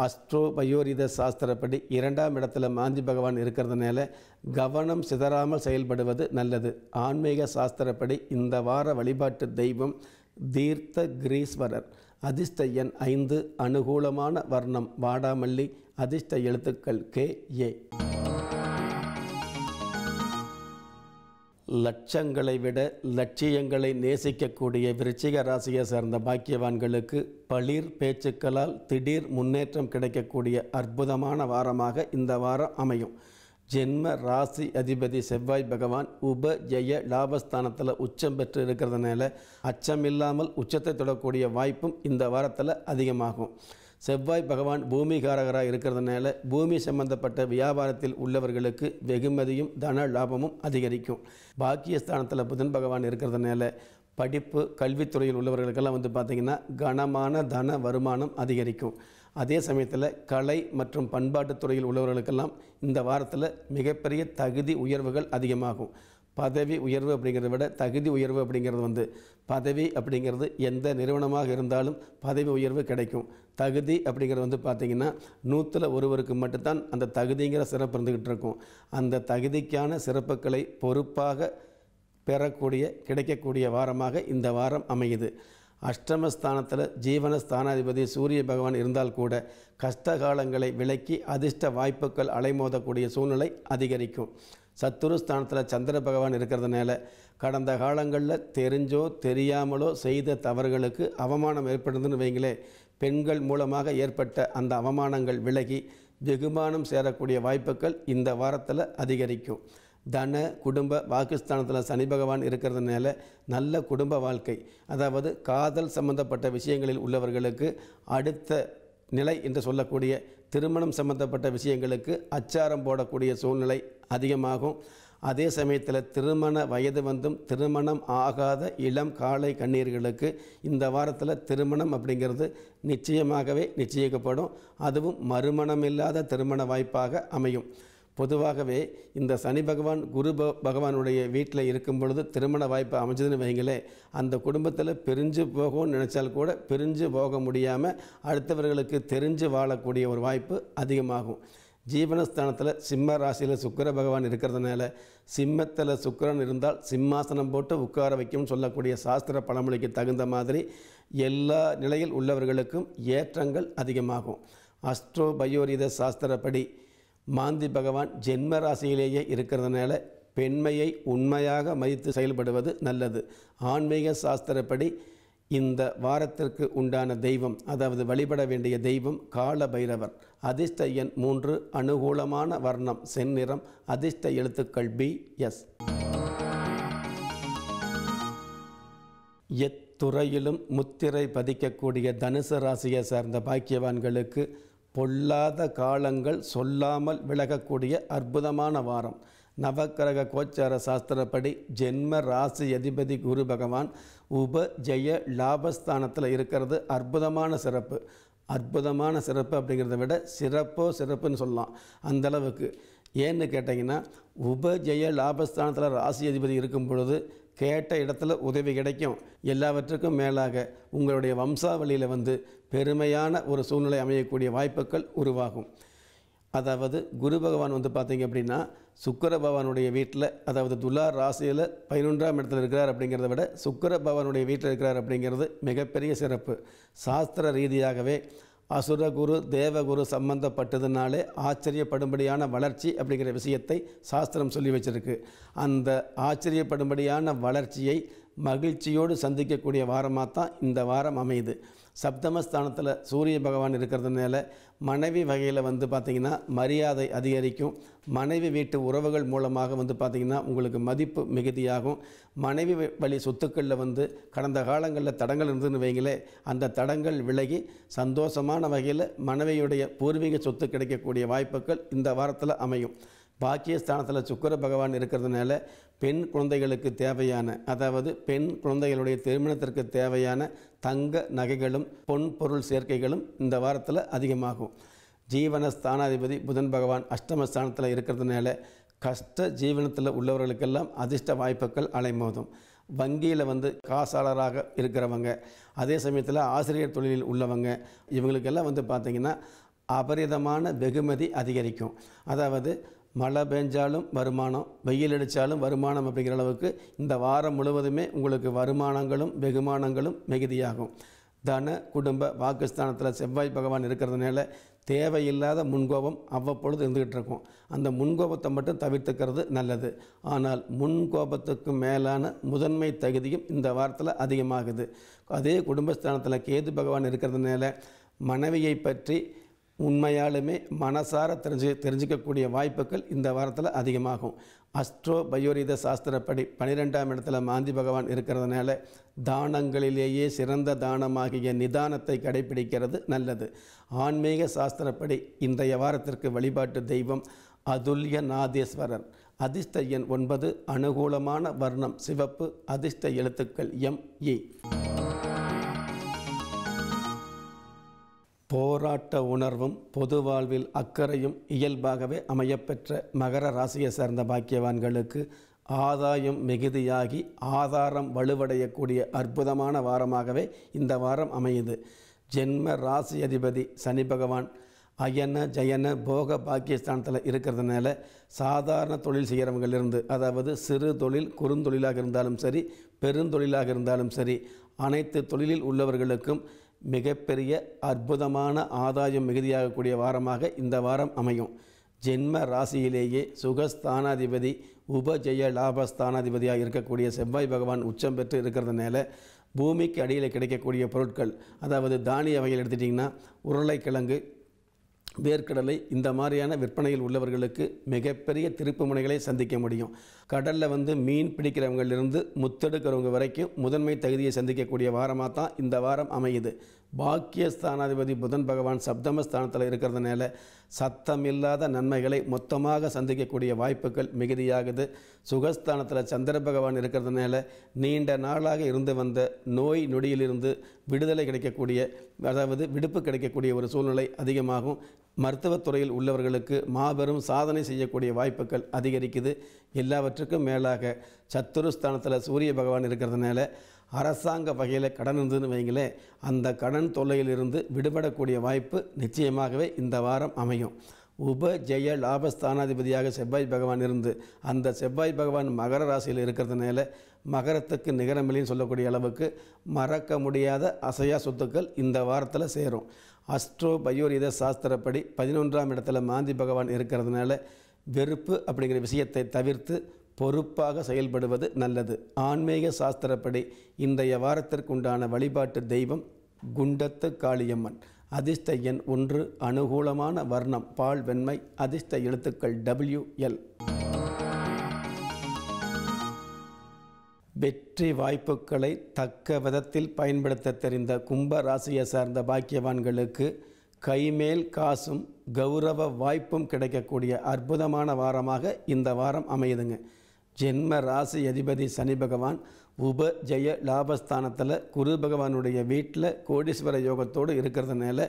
அஸ்ட்ரோபயோரித சாஸ்திரப்படி இரண்டாம் இடத்துல மாந்தி பகவான் இருக்கிறதுனால கவனம் சிதறாமல் செயல்படுவது நல்லது ஆன்மீக சாஸ்திரப்படி இந்த வார வழிபாட்டு தெய்வம் தீர்த்த கிரீஸ்வரர் அதிர்ஷ்ட எண் ஐந்து அனுகூலமான வர்ணம் வாடாமல்லி அதிர்ஷ்ட எழுத்துக்கள் கே ஏ லட்சங்களை விட லட்சியங்களை நேசிக்கக்கூடிய விருச்சிக ராசியை சேர்ந்த பாக்கியவான்களுக்கு பளிர் பேச்சுக்களால் திடீர் முன்னேற்றம் கிடைக்கக்கூடிய அற்புதமான வாரமாக இந்த வாரம் அமையும் ஜென்ம ராசி அதிபதி செவ்வாய் பகவான் உப ஜெய லாபஸ்தானத்தில் உச்சம் பெற்று இருக்கிறதுனால அச்சமில்லாமல் உச்சத்தை தொடக்கூடிய வாய்ப்பும் இந்த வாரத்தில் அதிகமாகும் செவ்வாய் பகவான் பூமிகாரகராக இருக்கிறதுனால பூமி சம்பந்தப்பட்ட வியாபாரத்தில் உள்ளவர்களுக்கு வெகுமதியும் தன லாபமும் அதிகரிக்கும் பாக்கியஸ்தானத்தில் புதன் பகவான் இருக்கிறதுனால படிப்பு கல்வித்துறையில் உள்ளவர்களுக்கெல்லாம் வந்து பார்த்திங்கன்னா கனமான தன வருமானம் அதிகரிக்கும் அதே சமயத்தில் கலை மற்றும் பண்பாட்டுத் துறையில் உள்ளவர்களுக்கெல்லாம் இந்த வாரத்தில் மிகப்பெரிய தகுதி உயர்வுகள் அதிகமாகும் பதவி உயர்வு அப்படிங்கிறத விட தகுதி உயர்வு அப்படிங்கிறது வந்து பதவி அப்படிங்கிறது எந்த நிறுவனமாக இருந்தாலும் பதவி உயர்வு கிடைக்கும் தகுதி அப்படிங்கிறது வந்து பார்த்திங்கன்னா நூற்றில் ஒருவருக்கு மட்டும்தான் அந்த தகுதிங்கிற சிறப்பு இருந்துக்கிட்டு இருக்கும் அந்த தகுதிக்கான சிறப்புகளை பொறுப்பாக பெறக்கூடிய கிடைக்கக்கூடிய வாரமாக இந்த வாரம் அமையுது அஷ்டமஸ்தானத்தில் ஜீவன ஸ்தானாதிபதி சூரிய பகவான் இருந்தால் கூட கஷ்ட காலங்களை விலக்கி அதிர்ஷ்ட வாய்ப்புகள் அலைமோதக்கூடிய சூழ்நிலை அதிகரிக்கும் சத்துருஸ்தானத்தில் சந்திர பகவான் இருக்கிறதுனால கடந்த காலங்களில் தெரிஞ்சோ தெரியாமலோ செய்த தவறுகளுக்கு அவமானம் ஏற்படுதுன்னு வைங்களே பெண்கள் மூலமாக ஏற்பட்ட அந்த அவமானங்கள் விலகி வெகுமானம் சேரக்கூடிய வாய்ப்புகள் இந்த வாரத்தில் அதிகரிக்கும் தன குடும்ப வாக்குஸ்தானத்தில் சனி பகவான் இருக்கிறதுனால நல்ல குடும்ப வாழ்க்கை அதாவது காதல் சம்பந்தப்பட்ட விஷயங்களில் உள்ளவர்களுக்கு அடுத்த நிலை என்று சொல்லக்கூடிய திருமணம் சம்பந்தப்பட்ட விஷயங்களுக்கு அச்சாரம் போடக்கூடிய சூழ்நிலை அதிகமாகும் அதே சமயத்தில் திருமண வயது வந்தும் திருமணம் ஆகாத இளம் காலை கண்ணீர்களுக்கு இந்த வாரத்தில் திருமணம் அப்படிங்கிறது நிச்சயமாகவே நிச்சயிக்கப்படும் அதுவும் மறுமணம் இல்லாத திருமண வாய்ப்பாக அமையும் பொதுவாகவே இந்த சனி பகவான் குரு பகவானுடைய வீட்டில் இருக்கும் பொழுது திருமண வாய்ப்பு அமைஞ்சதுன்னு வைங்களே அந்த குடும்பத்தில் பிரிஞ்சு போகும்னு நினச்சால் கூட பிரிஞ்சு போக முடியாமல் அடுத்தவர்களுக்கு தெரிஞ்சு வாழக்கூடிய ஒரு வாய்ப்பு அதிகமாகும் ஜீவனஸ்தானத்தில் சிம்ம ராசியில் சுக்கர பகவான் இருக்கிறதுனால சிம்மத்தில் சுக்கரன் இருந்தால் சிம்மாசனம் போட்டு உட்கார வைக்கும் சொல்லக்கூடிய சாஸ்திர பழமொழிக்கு தகுந்த மாதிரி எல்லா நிலையில் உள்ளவர்களுக்கும் ஏற்றங்கள் அதிகமாகும் அஸ்ட்ரோ பயோரித சாஸ்திரப்படி மாந்தி பகவான் ஜென்ம ராசியிலேயே இருக்கிறதுனால பெண்மையை உண்மையாக மதித்து செயல்படுவது நல்லது ஆன்மீக சாஸ்திரப்படி இந்த வாரத்திற்கு உண்டான தெய்வம் அதாவது வழிபட வேண்டிய தெய்வம் கால பைரவர் அதிர்ஷ்ட எண் மூன்று அனுகூலமான வர்ணம் செந்நிறம் அதிர்ஷ்ட எழுத்துக்கள் பி எஸ் எத்துறையிலும் முத்திரை பதிக்கக்கூடிய தனுசு ராசியை சார்ந்த பாக்கியவான்களுக்கு பொல்லாத காலங்கள் சொல்லாமல் விலகக்கூடிய அற்புதமான வாரம் நவக்கிரக கோச்சார சாஸ்திரப்படி ஜென்ம ராசி அதிபதி குரு பகவான் உப ஜெய லாபஸ்தானத்தில் இருக்கிறது அற்புதமான சிறப்பு அற்புதமான சிறப்பு அப்படிங்கிறத விட சிறப்போ சிறப்புன்னு சொல்லலாம் அந்தளவுக்கு ஏன்னு கேட்டிங்கன்னா உபஜெய லாபஸ்தானத்தில் ராசி அதிபதி இருக்கும் பொழுது கேட்ட இடத்துல உதவி கிடைக்கும் எல்லாவற்றுக்கும் மேலாக உங்களுடைய வம்சாவளியில் வந்து பெருமையான ஒரு சூழ்நிலை அமையக்கூடிய வாய்ப்புகள் உருவாகும் அதாவது குரு பகவான் வந்து பார்த்திங்க அப்படின்னா சுக்கர பகவானுடைய வீட்டில் அதாவது துலார் ராசியில் பதினொன்றாம் இடத்துல இருக்கிறார் அப்படிங்கிறத விட சுக்கர பகவானுடைய வீட்டில் இருக்கிறார் அப்படிங்கிறது மிகப்பெரிய சிறப்பு சாஸ்திர ரீதியாகவே அசுரகுரு தேவகுரு சம்பந்தப்பட்டதுனாலே ஆச்சரியப்படும்படியான வளர்ச்சி அப்படிங்கிற விஷயத்தை சாஸ்திரம் சொல்லி வச்சிருக்கு அந்த ஆச்சரியப்படும்படியான வளர்ச்சியை மகிழ்ச்சியோடு சந்திக்கக்கூடிய வாரமாக தான் இந்த வாரம் அமையுது சப்தமஸ்தானத்தில் சூரிய பகவான் இருக்கிறதுனால மனைவி வகையில் வந்து பார்த்திங்கன்னா மரியாதை அதிகரிக்கும் மனைவி வீட்டு உறவுகள் மூலமாக வந்து பார்த்திங்கன்னா உங்களுக்கு மதிப்பு மிகுதியாகும் மனைவி வழி சொத்துக்களில் வந்து கடந்த காலங்களில் தடங்கள் இருந்துன்னு வைங்களே அந்த தடங்கள் விலகி சந்தோஷமான வகையில் மனைவியுடைய பூர்வீக சொத்து கிடைக்கக்கூடிய வாய்ப்புகள் இந்த வாரத்தில் அமையும் பாக்கியஸ்தானத்தில் சுக்கர பகவான் இருக்கிறதுனால பெண் குழந்தைகளுக்கு தேவையான அதாவது பெண் குழந்தைகளுடைய திருமணத்திற்கு தேவையான தங்க நகைகளும் பொன் பொருள் சேர்க்கைகளும் இந்த வாரத்தில் அதிகமாகும் ஜீவன ஸ்தானாதிபதி புதன் பகவான் அஷ்டமஸ்தானத்தில் இருக்கிறதுனால கஷ்ட ஜீவனத்தில் உள்ளவர்களுக்கெல்லாம் அதிர்ஷ்ட வாய்ப்புகள் அலைமோதும் வங்கியில் வந்து காசாளராக இருக்கிறவங்க அதே சமயத்தில் ஆசிரியர் தொழிலில் உள்ளவங்க இவங்களுக்கெல்லாம் வந்து பார்த்திங்கன்னா அபரிதமான வெகுமதி அதிகரிக்கும் அதாவது மழை பெஞ்சாலும் வருமானம் வெயில் அடித்தாலும் வருமானம் அப்படிங்கிற அளவுக்கு இந்த வாரம் முழுவதுமே உங்களுக்கு வருமானங்களும் வெகுமானங்களும் மிகுதியாகும் தன குடும்ப வாக்குஸ்தானத்தில் செவ்வாய் பகவான் இருக்கிறதுனால தேவையில்லாத முன்கோபம் அவ்வப்பொழுது இருந்துக்கிட்டு இருக்கும் அந்த முன்கோபத்தை மட்டும் தவிர்த்துக்கிறது நல்லது ஆனால் முன்கோபத்துக்கு மேலான முதன்மை தகுதியும் இந்த வாரத்தில் அதிகமாகுது அதே குடும்பஸ்தானத்தில் கேது பகவான் இருக்கிறதுனால மனைவியை பற்றி உண்மையாலுமே மனசார தெரிஞ்சு தெரிஞ்சிக்கக்கூடிய வாய்ப்புகள் இந்த வாரத்தில் அதிகமாகும் அஸ்ட்ரோ பயோரித சாஸ்திரப்படி பனிரெண்டாம் இடத்துல மாந்தி பகவான் இருக்கிறதுனால தானங்களிலேயே சிறந்த தானமாகிய நிதானத்தை கடைபிடிக்கிறது நல்லது ஆன்மீக சாஸ்திரப்படி இன்றைய வாரத்திற்கு வழிபாட்டு தெய்வம் அதுல்ய நாதேஸ்வரர் அதிர்ஷ்ட எண் ஒன்பது அனுகூலமான வர்ணம் சிவப்பு அதிர்ஷ்ட எழுத்துக்கள் எம் போராட்ட உணர்வும் பொது வாழ்வில் அக்கறையும் இயல்பாகவே அமையப்பெற்ற மகர ராசியை சேர்ந்த பாக்கியவான்களுக்கு ஆதாயம் மிகுதியாகி ஆதாரம் வலுவடையக்கூடிய அற்புதமான வாரமாகவே இந்த வாரம் அமையுது ஜென்ம ராசி அதிபதி சனி பகவான் அயன ஜயன போக பாக்கியஸ்தானத்தில் இருக்கிறதுனால சாதாரண தொழில் செய்கிறவங்களிருந்து அதாவது சிறு தொழில் குறுந்தொழிலாக இருந்தாலும் சரி பெருந்தொழிலாக இருந்தாலும் சரி அனைத்து தொழிலில் உள்ளவர்களுக்கும் மிகப்பெரிய அற்புதமான ஆதாயம் மிகுதியாகக்கூடிய வாரமாக இந்த வாரம் அமையும் ஜென்ம ராசியிலேயே சுகஸ்தானாதிபதி உபஜெய லாபஸ்தானாதிபதியாக இருக்கக்கூடிய செவ்வாய் பகவான் உச்சம் பெற்று இருக்கிறதுனால பூமிக்கு அடியில் கிடைக்கக்கூடிய பொருட்கள் அதாவது தானிய வகையில் எடுத்துட்டிங்கன்னா உருளைக்கிழங்கு வேர்க்கடலை இந்த மாதிரியான விற்பனையில் உள்ளவர்களுக்கு மிகப்பெரிய திருப்பு முனைகளை சந்திக்க முடியும் கடலில் வந்து மீன் பிடிக்கிறவங்களிலிருந்து முத்தெடுக்கிறவங்க வரைக்கும் முதன்மை தகுதியை சந்திக்கக்கூடிய வாரமாக தான் இந்த வாரம் அமையுது பாக்கியஸ்தானாதிபதி புதன் பகவான் சப்தமஸ்தானத்தில் இருக்கிறதுனால சத்தமில்லாத நன்மைகளை மொத்தமாக சந்திக்கக்கூடிய வாய்ப்புகள் மிகுதியாகுது சுகஸ்தானத்தில் சந்திர பகவான் இருக்கிறதுனால நீண்ட நாளாக இருந்து வந்த நோய் நொடியிலிருந்து விடுதலை கிடைக்கக்கூடிய அதாவது விடுப்பு கிடைக்கக்கூடிய ஒரு சூழ்நிலை அதிகமாகும் மருத்துவத்துறையில் உள்ளவர்களுக்கு மாபெரும் சாதனை செய்யக்கூடிய வாய்ப்புகள் அதிகரிக்குது எல்லாவற்றுக்கும் மேலாக சத்துருஸ்தானத்தில் சூரிய பகவான் இருக்கிறதுனால அரசாங்க வகையில் கடன் இருந்ததுன்னு வைங்களேன் அந்த கடன் தொல்லையிலிருந்து விடுபடக்கூடிய வாய்ப்பு நிச்சயமாகவே இந்த வாரம் அமையும் உப ஜெய லாபஸ்தானாதிபதியாக செவ்வாய் பகவான் இருந்து அந்த செவ்வாய் பகவான் மகர ராசியில் இருக்கிறதுனால மகரத்துக்கு நிகரமில்லைன்னு சொல்லக்கூடிய அளவுக்கு மறக்க முடியாத அசையா சொத்துக்கள் இந்த வாரத்தில் சேரும் அஸ்ட்ரோ பயோரித சாஸ்திரப்படி பதினொன்றாம் இடத்துல மாந்தி பகவான் இருக்கிறதுனால வெறுப்பு அப்படிங்கிற விஷயத்தை தவிர்த்து பொறுப்பாக செயல்படுவது நல்லது ஆன்மீக சாஸ்திரப்படி இன்றைய வாரத்திற்குண்டான வழிபாட்டு தெய்வம் குண்டத்து காளியம்மன் அதிர்ஷ்ட எண் ஒன்று அனுகூலமான வர்ணம் பால் வெண்மை அதிர்ஷ்ட எழுத்துக்கள் டபிள்யூ எல் வெற்றி வாய்ப்புகளை தக்க விதத்தில் பயன்படுத்த தெரிந்த கும்ப ராசியை சார்ந்த பாக்கியவான்களுக்கு கைமேல் காசும் கௌரவ வாய்ப்பும் கிடைக்கக்கூடிய அற்புதமான வாரமாக இந்த வாரம் அமையுதுங்க ஜென்ம ராசி அதிபதி சனி பகவான் உப ஜெய லாபஸ்தானத்தில் குரு பகவானுடைய வீட்டில் கோடீஸ்வர யோகத்தோடு இருக்கிறதுனால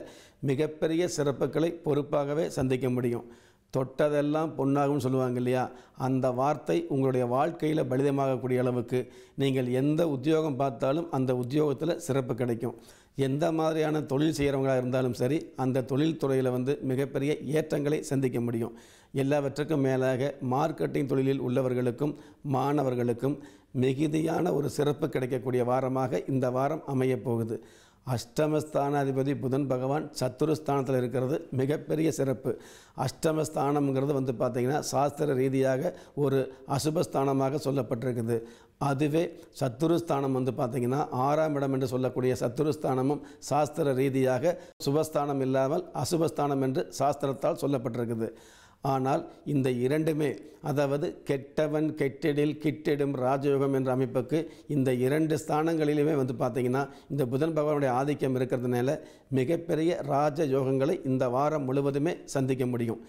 மிகப்பெரிய சிறப்புகளை பொறுப்பாகவே சந்திக்க முடியும் தொட்டதெல்லாம் பொன்னாகும் சொல்லுவாங்க இல்லையா அந்த வார்த்தை உங்களுடைய வாழ்க்கையில் பலிதமாகக்கூடிய அளவுக்கு நீங்கள் எந்த உத்தியோகம் பார்த்தாலும் அந்த உத்தியோகத்தில் சிறப்பு கிடைக்கும் எந்த மாதிரியான தொழில் செய்கிறவங்களாக இருந்தாலும் சரி அந்த தொழில் துறையில் வந்து மிகப்பெரிய ஏற்றங்களை சந்திக்க முடியும் எல்லாவற்றுக்கும் மேலாக மார்க்கெட்டிங் தொழிலில் உள்ளவர்களுக்கும் மாணவர்களுக்கும் மிகுதியான ஒரு சிறப்பு கிடைக்கக்கூடிய வாரமாக இந்த வாரம் அமையப் போகுது அஷ்டமஸ்தானாதிபதி புதன் பகவான் சத்துருஸ்தானத்தில் இருக்கிறது மிகப்பெரிய சிறப்பு அஷ்டமஸ்தானம்ங்கிறது வந்து பார்த்திங்கன்னா சாஸ்திர ரீதியாக ஒரு அசுபஸ்தானமாக சொல்லப்பட்டிருக்குது அதுவே சத்துருஸ்தானம் வந்து பார்த்திங்கன்னா ஆறாம் இடம் என்று சொல்லக்கூடிய சத்துருஸ்தானமும் சாஸ்திர ரீதியாக சுபஸ்தானம் இல்லாமல் அசுபஸ்தானம் என்று சாஸ்திரத்தால் சொல்லப்பட்டிருக்குது ஆனால் இந்த இரண்டுமே அதாவது கெட்டவன் கெட்டிடில் கிட்டிடும் ராஜயோகம் என்ற அமைப்புக்கு இந்த இரண்டு ஸ்தானங்களிலுமே வந்து பார்த்திங்கன்னா இந்த புதன் பகவானுடைய ஆதிக்கம் இருக்கிறதுனால மிகப்பெரிய ராஜயோகங்களை இந்த வாரம் முழுவதுமே சந்திக்க முடியும்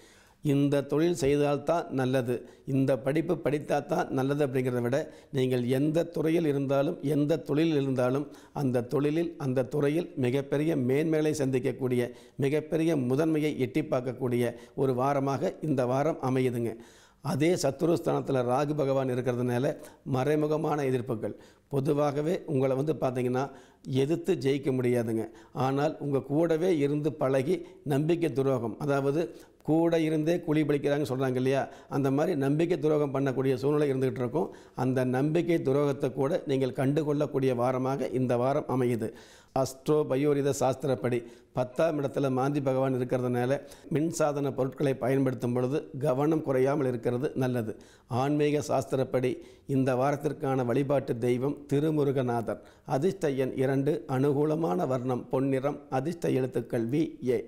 இந்த தொழில் செய்தால்தான் நல்லது இந்த படிப்பு படித்தால் தான் நல்லது அப்படிங்கிறத விட நீங்கள் எந்த துறையில் இருந்தாலும் எந்த தொழிலில் இருந்தாலும் அந்த தொழிலில் அந்த துறையில் மிகப்பெரிய மேன்மேலை சந்திக்கக்கூடிய மிகப்பெரிய முதன்மையை எட்டி பார்க்கக்கூடிய ஒரு வாரமாக இந்த வாரம் அமையுதுங்க அதே சத்துருஸ்தானத்தில் ராகு பகவான் இருக்கிறதுனால மறைமுகமான எதிர்ப்புகள் பொதுவாகவே உங்களை வந்து பார்த்திங்கன்னா எதிர்த்து ஜெயிக்க முடியாதுங்க ஆனால் உங்கள் கூடவே இருந்து பழகி நம்பிக்கை துரோகம் அதாவது கூட இருந்தே குழி பலிக்கிறாங்கன்னு சொல்கிறாங்க இல்லையா அந்த மாதிரி நம்பிக்கை துரோகம் பண்ணக்கூடிய சூழ்நிலை இருந்துகிட்டு இருக்கும் அந்த நம்பிக்கை துரோகத்தை கூட நீங்கள் கண்டுகொள்ளக்கூடிய வாரமாக இந்த வாரம் அமையுது அஸ்ட்ரோ பயோரித சாஸ்திரப்படி பத்தாம் இடத்துல மாந்தி பகவான் இருக்கிறதுனால மின்சாதன பொருட்களை பயன்படுத்தும் பொழுது கவனம் குறையாமல் இருக்கிறது நல்லது ஆன்மீக சாஸ்திரப்படி இந்த வாரத்திற்கான வழிபாட்டு தெய்வம் திருமுருகநாதர் அதிர்ஷ்ட எண் இரண்டு அனுகூலமான வர்ணம் பொன்னிறம் அதிர்ஷ்ட எழுத்துக்கள் வி ஏ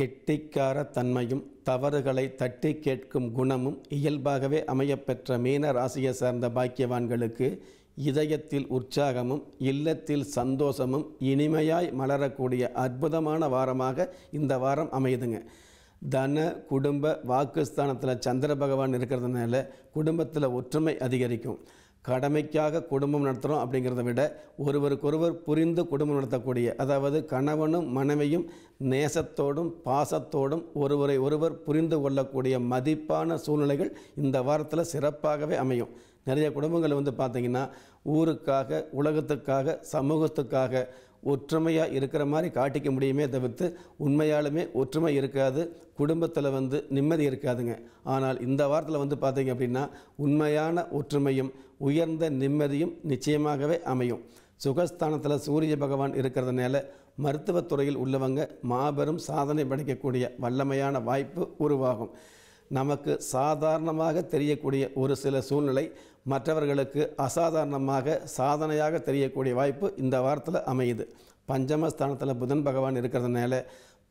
கெட்டிக்கார தன்மையும் தவறுகளை தட்டி கேட்கும் குணமும் இயல்பாகவே அமையப்பெற்ற மீன ராசியை சார்ந்த பாக்கியவான்களுக்கு இதயத்தில் உற்சாகமும் இல்லத்தில் சந்தோஷமும் இனிமையாய் மலரக்கூடிய அற்புதமான வாரமாக இந்த வாரம் அமையுதுங்க தன குடும்ப வாக்குஸ்தானத்தில் சந்திர பகவான் இருக்கிறதுனால குடும்பத்தில் ஒற்றுமை அதிகரிக்கும் கடமைக்காக குடும்பம் நடத்துகிறோம் அப்படிங்கிறத விட ஒருவருக்கொருவர் புரிந்து குடும்பம் நடத்தக்கூடிய அதாவது கணவனும் மனைவியும் நேசத்தோடும் பாசத்தோடும் ஒருவரை ஒருவர் புரிந்து கொள்ளக்கூடிய மதிப்பான சூழ்நிலைகள் இந்த வாரத்தில் சிறப்பாகவே அமையும் நிறைய குடும்பங்கள் வந்து பார்த்திங்கன்னா ஊருக்காக உலகத்துக்காக சமூகத்துக்காக ஒற்றுமையாக இருக்கிற மாதிரி காட்டிக்க முடியுமே தவிர்த்து உண்மையாலுமே ஒற்றுமை இருக்காது குடும்பத்தில் வந்து நிம்மதி இருக்காதுங்க ஆனால் இந்த வாரத்தில் வந்து பார்த்தீங்க அப்படின்னா உண்மையான ஒற்றுமையும் உயர்ந்த நிம்மதியும் நிச்சயமாகவே அமையும் சுகஸ்தானத்தில் சூரிய பகவான் இருக்கிறதுனால மருத்துவத்துறையில் உள்ளவங்க மாபெரும் சாதனை படைக்கக்கூடிய வல்லமையான வாய்ப்பு உருவாகும் நமக்கு சாதாரணமாக தெரியக்கூடிய ஒரு சில சூழ்நிலை மற்றவர்களுக்கு அசாதாரணமாக சாதனையாக தெரியக்கூடிய வாய்ப்பு இந்த வாரத்தில் அமையுது பஞ்சமஸ்தானத்தில் புதன் பகவான் இருக்கிறதுனால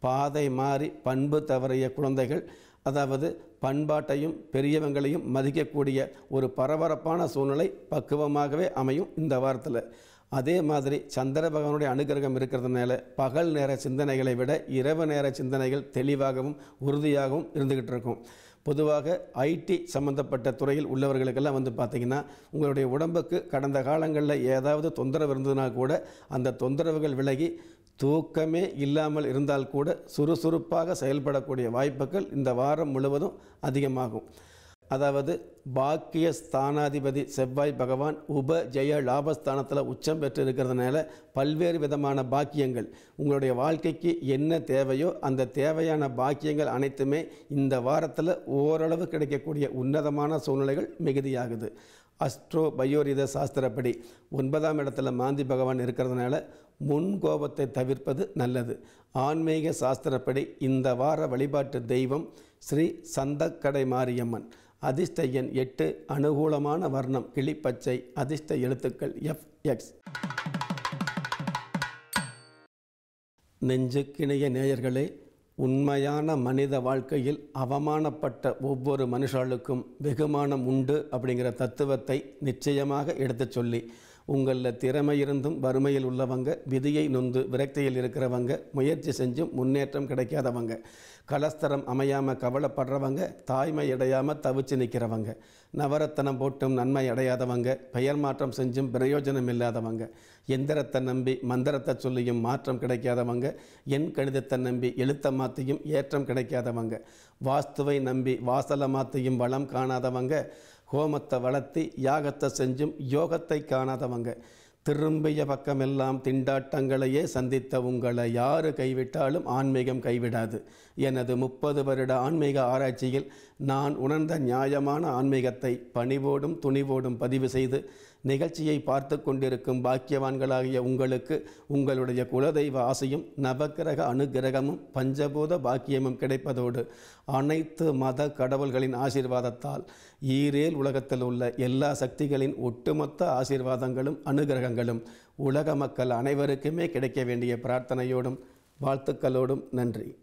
பாதை மாறி பண்பு தவறிய குழந்தைகள் அதாவது பண்பாட்டையும் பெரியவங்களையும் மதிக்கக்கூடிய ஒரு பரபரப்பான சூழ்நிலை பக்குவமாகவே அமையும் இந்த வாரத்தில் அதே மாதிரி சந்திர பகவானுடைய அனுகிரகம் இருக்கிறதுனால பகல் நேர சிந்தனைகளை விட இரவு நேர சிந்தனைகள் தெளிவாகவும் உறுதியாகவும் இருந்துக்கிட்டு இருக்கும் பொதுவாக ஐடி சம்மந்தப்பட்ட துறையில் உள்ளவர்களுக்கெல்லாம் வந்து பார்த்திங்கன்னா உங்களுடைய உடம்புக்கு கடந்த காலங்களில் ஏதாவது தொந்தரவு இருந்ததுனால் கூட அந்த தொந்தரவுகள் விலகி தூக்கமே இல்லாமல் இருந்தால் கூட சுறுசுறுப்பாக செயல்படக்கூடிய வாய்ப்புகள் இந்த வாரம் முழுவதும் அதிகமாகும் அதாவது பாக்கிய ஸ்தானாதிபதி செவ்வாய் பகவான் உப ஜெய லாபஸ்தானத்தில் உச்சம் பெற்று இருக்கிறதுனால பல்வேறு விதமான பாக்கியங்கள் உங்களுடைய வாழ்க்கைக்கு என்ன தேவையோ அந்த தேவையான பாக்கியங்கள் அனைத்துமே இந்த வாரத்தில் ஓரளவு கிடைக்கக்கூடிய உன்னதமான சூழ்நிலைகள் மிகுதியாகுது அஸ்ட்ரோ பயோரித சாஸ்திரப்படி ஒன்பதாம் இடத்துல மாந்தி பகவான் இருக்கிறதுனால முன் கோபத்தை தவிர்ப்பது நல்லது ஆன்மீக சாஸ்திரப்படி இந்த வார வழிபாட்டு தெய்வம் ஸ்ரீ சந்தக்கடை மாரியம்மன் அதிர்ஷ்ட எண் எட்டு அனுகூலமான வர்ணம் கிளிப்பச்சை அதிர்ஷ்ட எழுத்துக்கள் எஃப் எக்ஸ் நெஞ்சுக்கிணைய நேயர்களே உண்மையான மனித வாழ்க்கையில் அவமானப்பட்ட ஒவ்வொரு மனுஷாளுக்கும் வெகுமானம் உண்டு அப்படிங்கிற தத்துவத்தை நிச்சயமாக எடுத்துச் சொல்லி உங்களில் திறமை இருந்தும் வறுமையில் உள்ளவங்க விதியை நொந்து விரக்தியில் இருக்கிறவங்க முயற்சி செஞ்சும் முன்னேற்றம் கிடைக்காதவங்க கலஸ்தரம் அமையாமல் கவலைப்படுறவங்க தாய்மை அடையாமல் தவிச்சு நிற்கிறவங்க நவரத்தனம் போட்டும் நன்மை அடையாதவங்க பெயர் மாற்றம் செஞ்சும் பிரயோஜனம் இல்லாதவங்க எந்திரத்தை நம்பி மந்திரத்தை சொல்லியும் மாற்றம் கிடைக்காதவங்க எண் கணிதத்தை நம்பி எழுத்தை மாற்றியும் ஏற்றம் கிடைக்காதவங்க வாஸ்துவை நம்பி வாசலை மாற்றியும் வளம் காணாதவங்க ஹோமத்தை வளர்த்தி யாகத்தை செஞ்சும் யோகத்தை காணாதவங்க திரும்பிய பக்கமெல்லாம் திண்டாட்டங்களையே சந்தித்த உங்களை யாரு கைவிட்டாலும் ஆன்மீகம் கைவிடாது எனது முப்பது வருட ஆன்மீக ஆராய்ச்சியில் நான் உணர்ந்த நியாயமான ஆன்மீகத்தை பணிவோடும் துணிவோடும் பதிவு செய்து நிகழ்ச்சியை பார்த்து கொண்டிருக்கும் பாக்கியவான்களாகிய உங்களுக்கு உங்களுடைய குலதெய்வ ஆசையும் நவக்கிரக அனுகிரகமும் பஞ்சபூத பாக்கியமும் கிடைப்பதோடு அனைத்து மத கடவுள்களின் ஆசீர்வாதத்தால் ஈரேல் உலகத்தில் உள்ள எல்லா சக்திகளின் ஒட்டுமொத்த ஆசீர்வாதங்களும் அனுகிரகங்களும் உலக மக்கள் அனைவருக்குமே கிடைக்க வேண்டிய பிரார்த்தனையோடும் வாழ்த்துக்களோடும் நன்றி